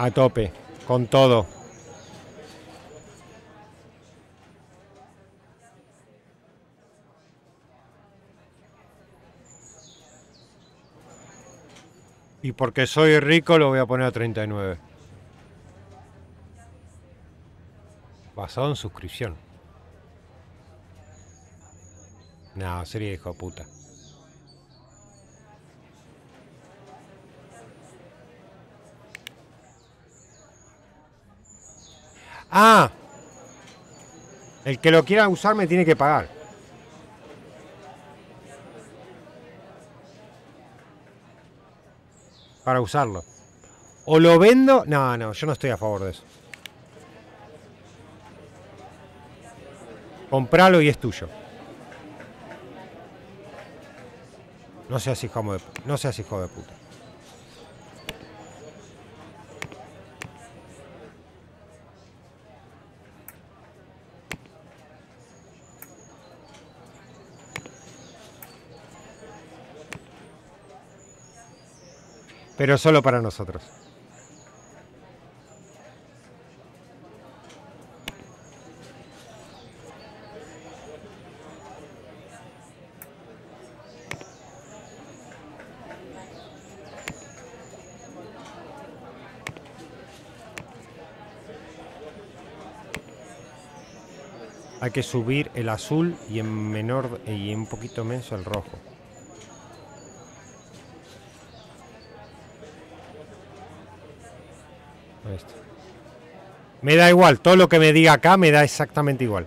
Speaker 1: a tope, con todo. Y porque soy rico lo voy a poner a 39. Basado en suscripción. No, sería hijo de puta. Ah, el que lo quiera usar me tiene que pagar. Para usarlo. O lo vendo. No, no, yo no estoy a favor de eso. Compralo y es tuyo. No seas hijo de, no seas hijo de puta. pero solo para nosotros. Hay que subir el azul y en menor y un poquito menos el rojo. Me da igual, todo lo que me diga acá me da exactamente igual.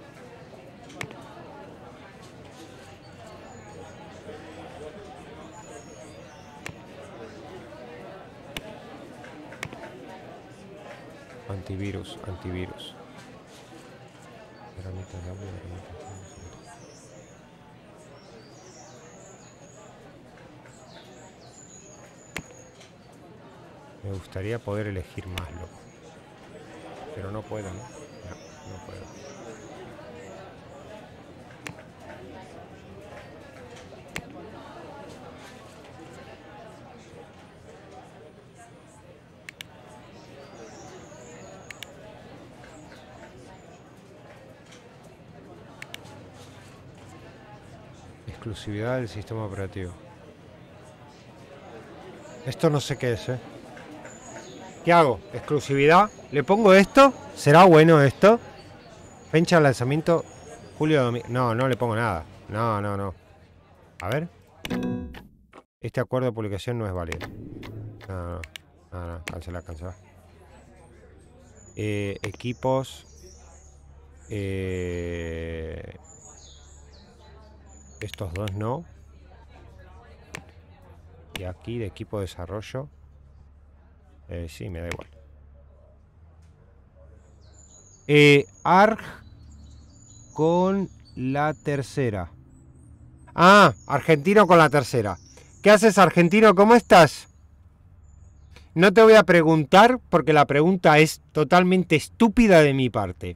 Speaker 1: Antivirus, antivirus. Me gustaría poder elegir más, loco puedo, ¿no? No, no puedo. Exclusividad del sistema operativo. Esto no sé qué es, ¿eh? ¿Qué hago? Exclusividad. Le pongo esto. ¿Será bueno esto? Fecha de lanzamiento julio domingo. No, no le pongo nada. No, no, no. A ver. Este acuerdo de publicación no es válido. No, no. No, no. Eh, equipos. Eh, estos dos no. Y aquí de equipo de desarrollo. Eh, sí, me da igual. Eh, arg con la tercera. Ah, argentino con la tercera. ¿Qué haces, argentino? ¿Cómo estás? No te voy a preguntar porque la pregunta es totalmente estúpida de mi parte.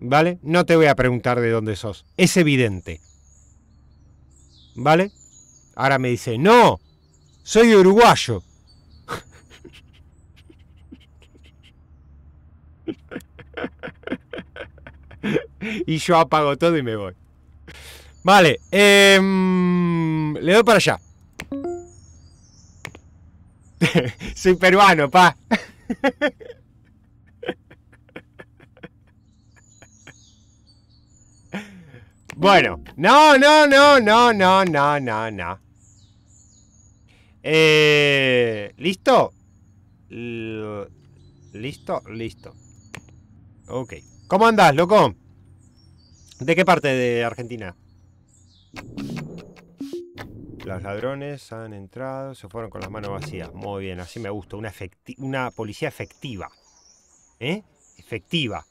Speaker 1: ¿Vale? No te voy a preguntar de dónde sos. Es evidente. ¿Vale? Ahora me dice, no, soy uruguayo. y yo apago todo y me voy. Vale, em, le doy para allá. Soy peruano, pa. Bueno, no, no, no, no, no, no, no, no. Eh, ¿Listo? L ¿Listo? listo listo listo Ok. ¿Cómo andas, loco? ¿De qué parte de Argentina? Los ladrones han entrado, se fueron con las manos vacías. Muy bien, así me gusta. Una, una policía efectiva. ¿Eh? Efectiva.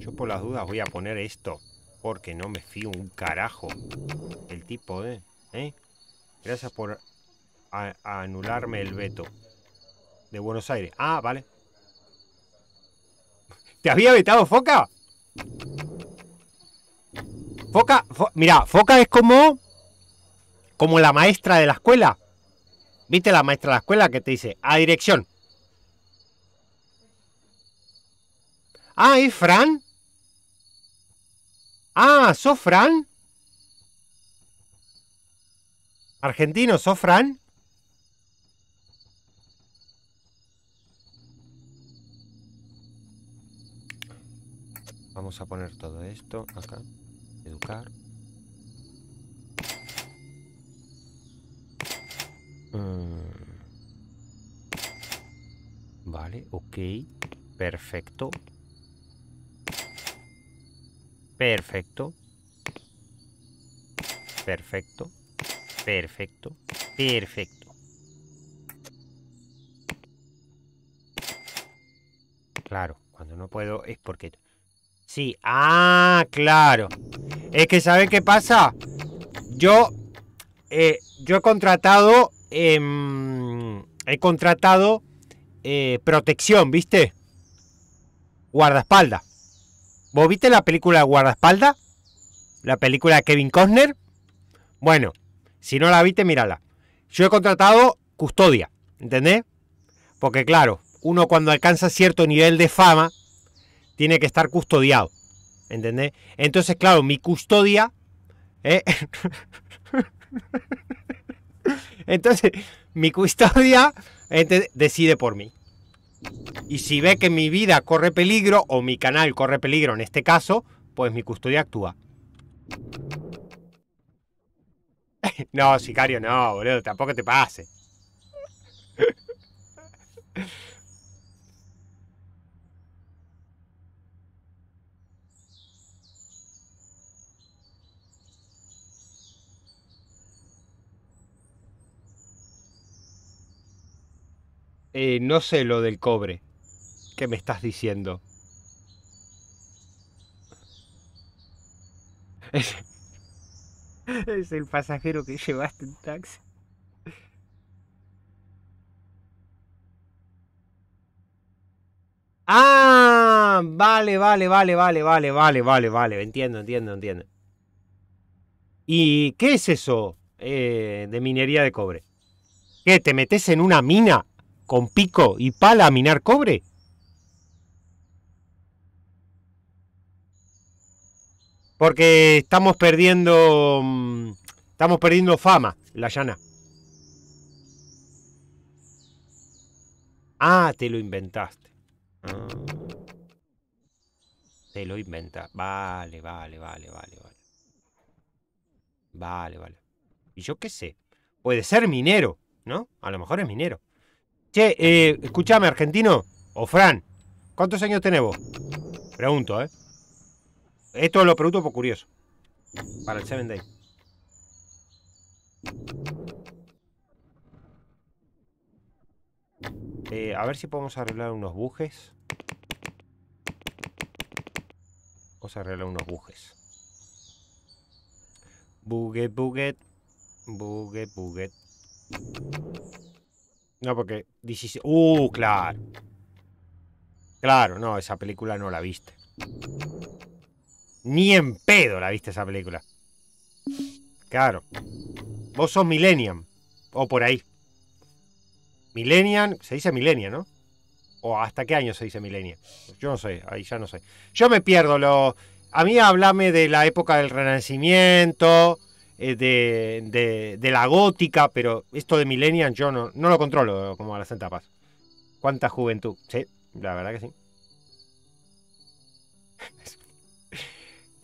Speaker 1: Yo por las dudas voy a poner esto. Porque no me fío un carajo. El tipo de... ¿Eh? ¿Eh? Gracias por anularme el veto. De Buenos Aires. Ah, vale. ¿Te había vetado Foca? Foca, mira, Foca es como como la maestra de la escuela. ¿Viste la maestra de la escuela que te dice, a dirección? Ah, y Fran? Ah, ¿sos Fran? ¿Argentino ¿sofran? Vamos a poner todo esto acá. Educar. Mm. Vale, ok. Perfecto. Perfecto. Perfecto. Perfecto, perfecto. Claro, cuando no puedo es porque... Sí, ah, claro. Es que, ¿saben qué pasa? Yo, eh, yo he contratado, em, he contratado eh, protección, ¿viste? Guardaespalda. ¿Vos viste la película guardaespalda? La película de Kevin Costner. Bueno, si no la viste, mírala. Yo he contratado custodia, ¿entendés? Porque claro, uno cuando alcanza cierto nivel de fama, tiene que estar custodiado, ¿entendés? Entonces, claro, mi custodia... ¿eh? Entonces, mi custodia este, decide por mí. Y si ve que mi vida corre peligro, o mi canal corre peligro en este caso, pues mi custodia actúa. No, sicario, no, boludo, tampoco te pase. Eh, no sé lo del cobre. ¿Qué me estás diciendo? es el pasajero que llevaste en taxi. Ah, vale, vale, vale, vale, vale, vale, vale, vale, entiendo, entiendo, entiendo. ¿Y qué es eso eh, de minería de cobre? ¿Qué? ¿Te metes en una mina con pico y pala a minar cobre? porque estamos perdiendo mm, estamos perdiendo fama, la llana. Ah, te lo inventaste. Ah. Te lo inventa Vale, vale, vale, vale, vale. Vale, vale. Y yo qué sé. Puede ser minero, ¿no? A lo mejor es minero. Che, eh, escúchame, argentino o Fran, ¿cuántos años tenés vos? Pregunto, ¿eh? Esto lo pregunto por curioso. Para el 7 Day. Eh, a ver si podemos arreglar unos bujes. o a arreglar unos bujes. Buget, buget. Buget, buget. No, porque ¡Uh, claro! Claro, no, esa película no la viste. Ni en pedo la viste esa película. Claro. Vos sos Millennium. O por ahí. Millennium. Se dice Millennium, ¿no? O hasta qué año se dice Millennium. Yo no sé. Ahí ya no sé. Yo me pierdo. Lo... A mí hablame de la época del Renacimiento. Eh, de, la gótica, pero esto de Millennium yo no, no lo controlo como a las etapas. ¿Cuánta juventud? Sí, la verdad que sí.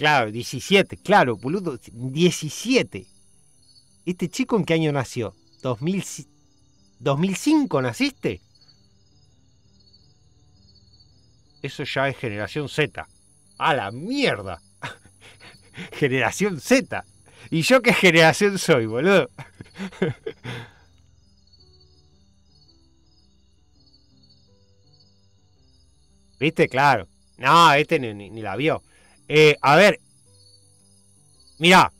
Speaker 1: Claro, 17, claro, boludo, 17. ¿Este chico en qué año nació? ¿2005 naciste? Eso ya es generación Z. ¡A la mierda! generación Z. ¿Y yo qué generación soy, boludo? ¿Viste? Claro. No, este ni la vio. Eh, a ver, mira,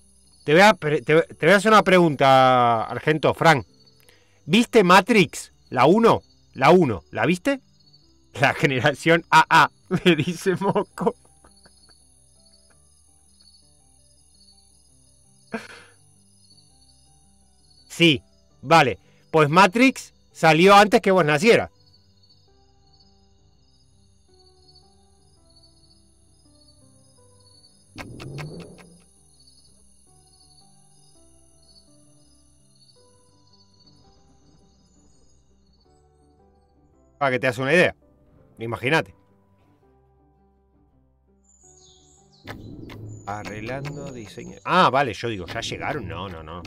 Speaker 1: te voy, a, te hacer una pregunta, Argento, Frank. ¿Viste Matrix? La 1, la 1, ¿la viste? La generación AA, me dice Moco. Sí, vale. Pues Matrix salió antes que vos nacieras. Para que te hagas una idea. Imagínate. Arreglando diseño. Ah, vale, yo digo, ¿ya llegaron? No, no, no.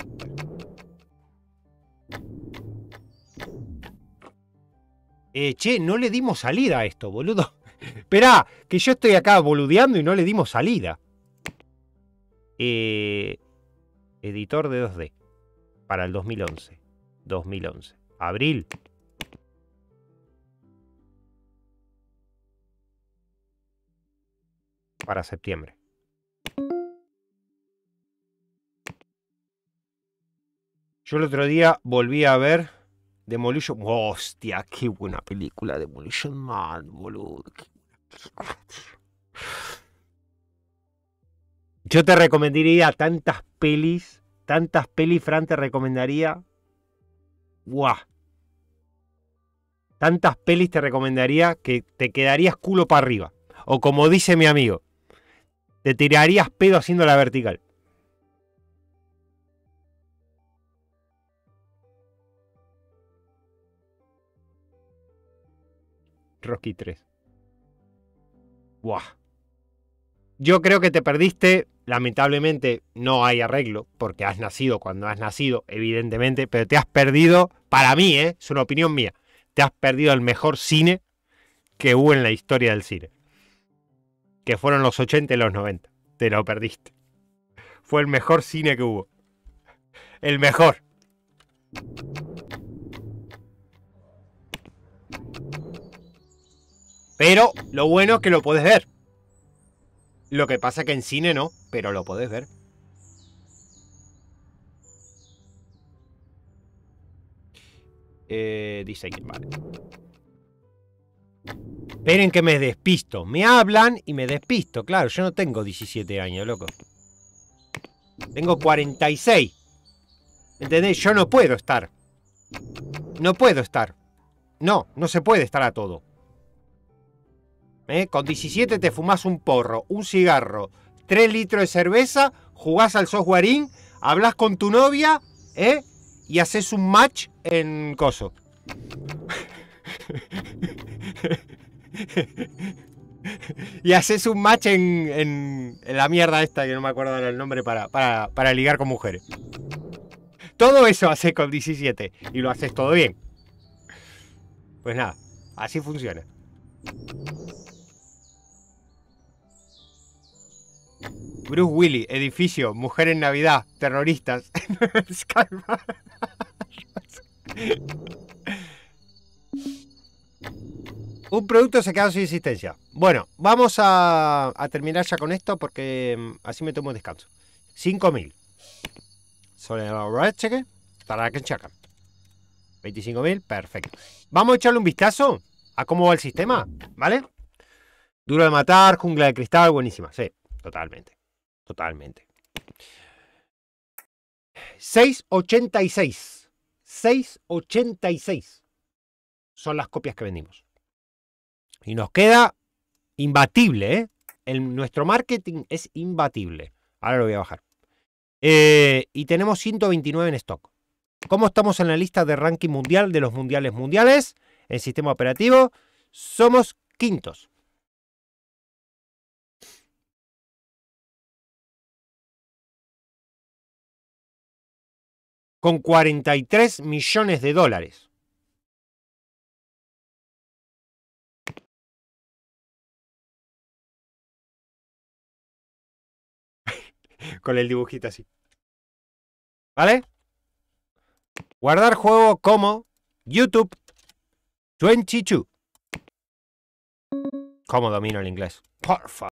Speaker 1: Eh, che, no le dimos salida a esto, boludo. Esperá, que yo estoy acá boludeando y no le dimos salida. Eh, editor de 2D. Para el 2011. 2011. Abril. para septiembre. Yo el otro día volví a ver Demolition. Hostia, qué buena película Demolition Man, boludo. Yo te recomendaría tantas pelis, tantas pelis, Fran, te recomendaría. Tantas pelis te recomendaría que te quedarías culo para arriba. O como dice mi amigo, te tirarías pedo haciendo la vertical. Rocky 3. Buah. Yo creo que te perdiste. Lamentablemente no hay arreglo, porque has nacido cuando has nacido, evidentemente, pero te has perdido, para mí, ¿eh? es una opinión mía, te has perdido el mejor cine que hubo en la historia del cine que fueron los 80 y los 90. Te lo perdiste. Fue el mejor cine que hubo. El mejor. Pero lo bueno es que lo puedes ver. Lo que pasa que en cine no, pero lo puedes ver. Eh, dice que vale. Esperen que me despisto. Me hablan y me despisto. Claro, yo no tengo 17 años, loco. Tengo 46. ¿Entendés? Yo no puedo estar. No puedo estar. No, no se puede estar a todo. ¿Eh? Con 17 te fumas un porro, un cigarro, 3 litros de cerveza, jugás al softwareín, hablas con tu novia, ¿eh? Y haces un match en coso. y haces un match en, la mierda esta, que no me acuerdo el nombre, para, ligar con mujeres. Todo eso haces con 17 y lo haces todo bien. Pues nada, así funciona. Bruce Willy, edificio, mujer en Navidad, terroristas. Un producto se queda sin existencia. Bueno, vamos a, terminar ya con esto porque mm, así me tomo un descanso. 5.000. Sobre la cheque para que 25.000, perfecto. Vamos a echarle un vistazo a cómo va el sistema, ¿vale? Duro de matar, jungla de cristal, buenísima. Sí, totalmente. Totalmente. 6.86. 6.86 son las copias que vendimos. Y nos queda imbatible, ¿eh? nuestro marketing es imbatible. Ahora lo voy a bajar. Eh, y tenemos 129 en stock. ¿Cómo estamos en la lista
Speaker 2: de ranking mundial de los mundiales mundiales? En sistema operativo, somos quintos. Con 43 millones de dólares. con el dibujito así. ¿Vale? Guardar juego como YouTube 22. ¿Cómo domino el inglés? Porfa.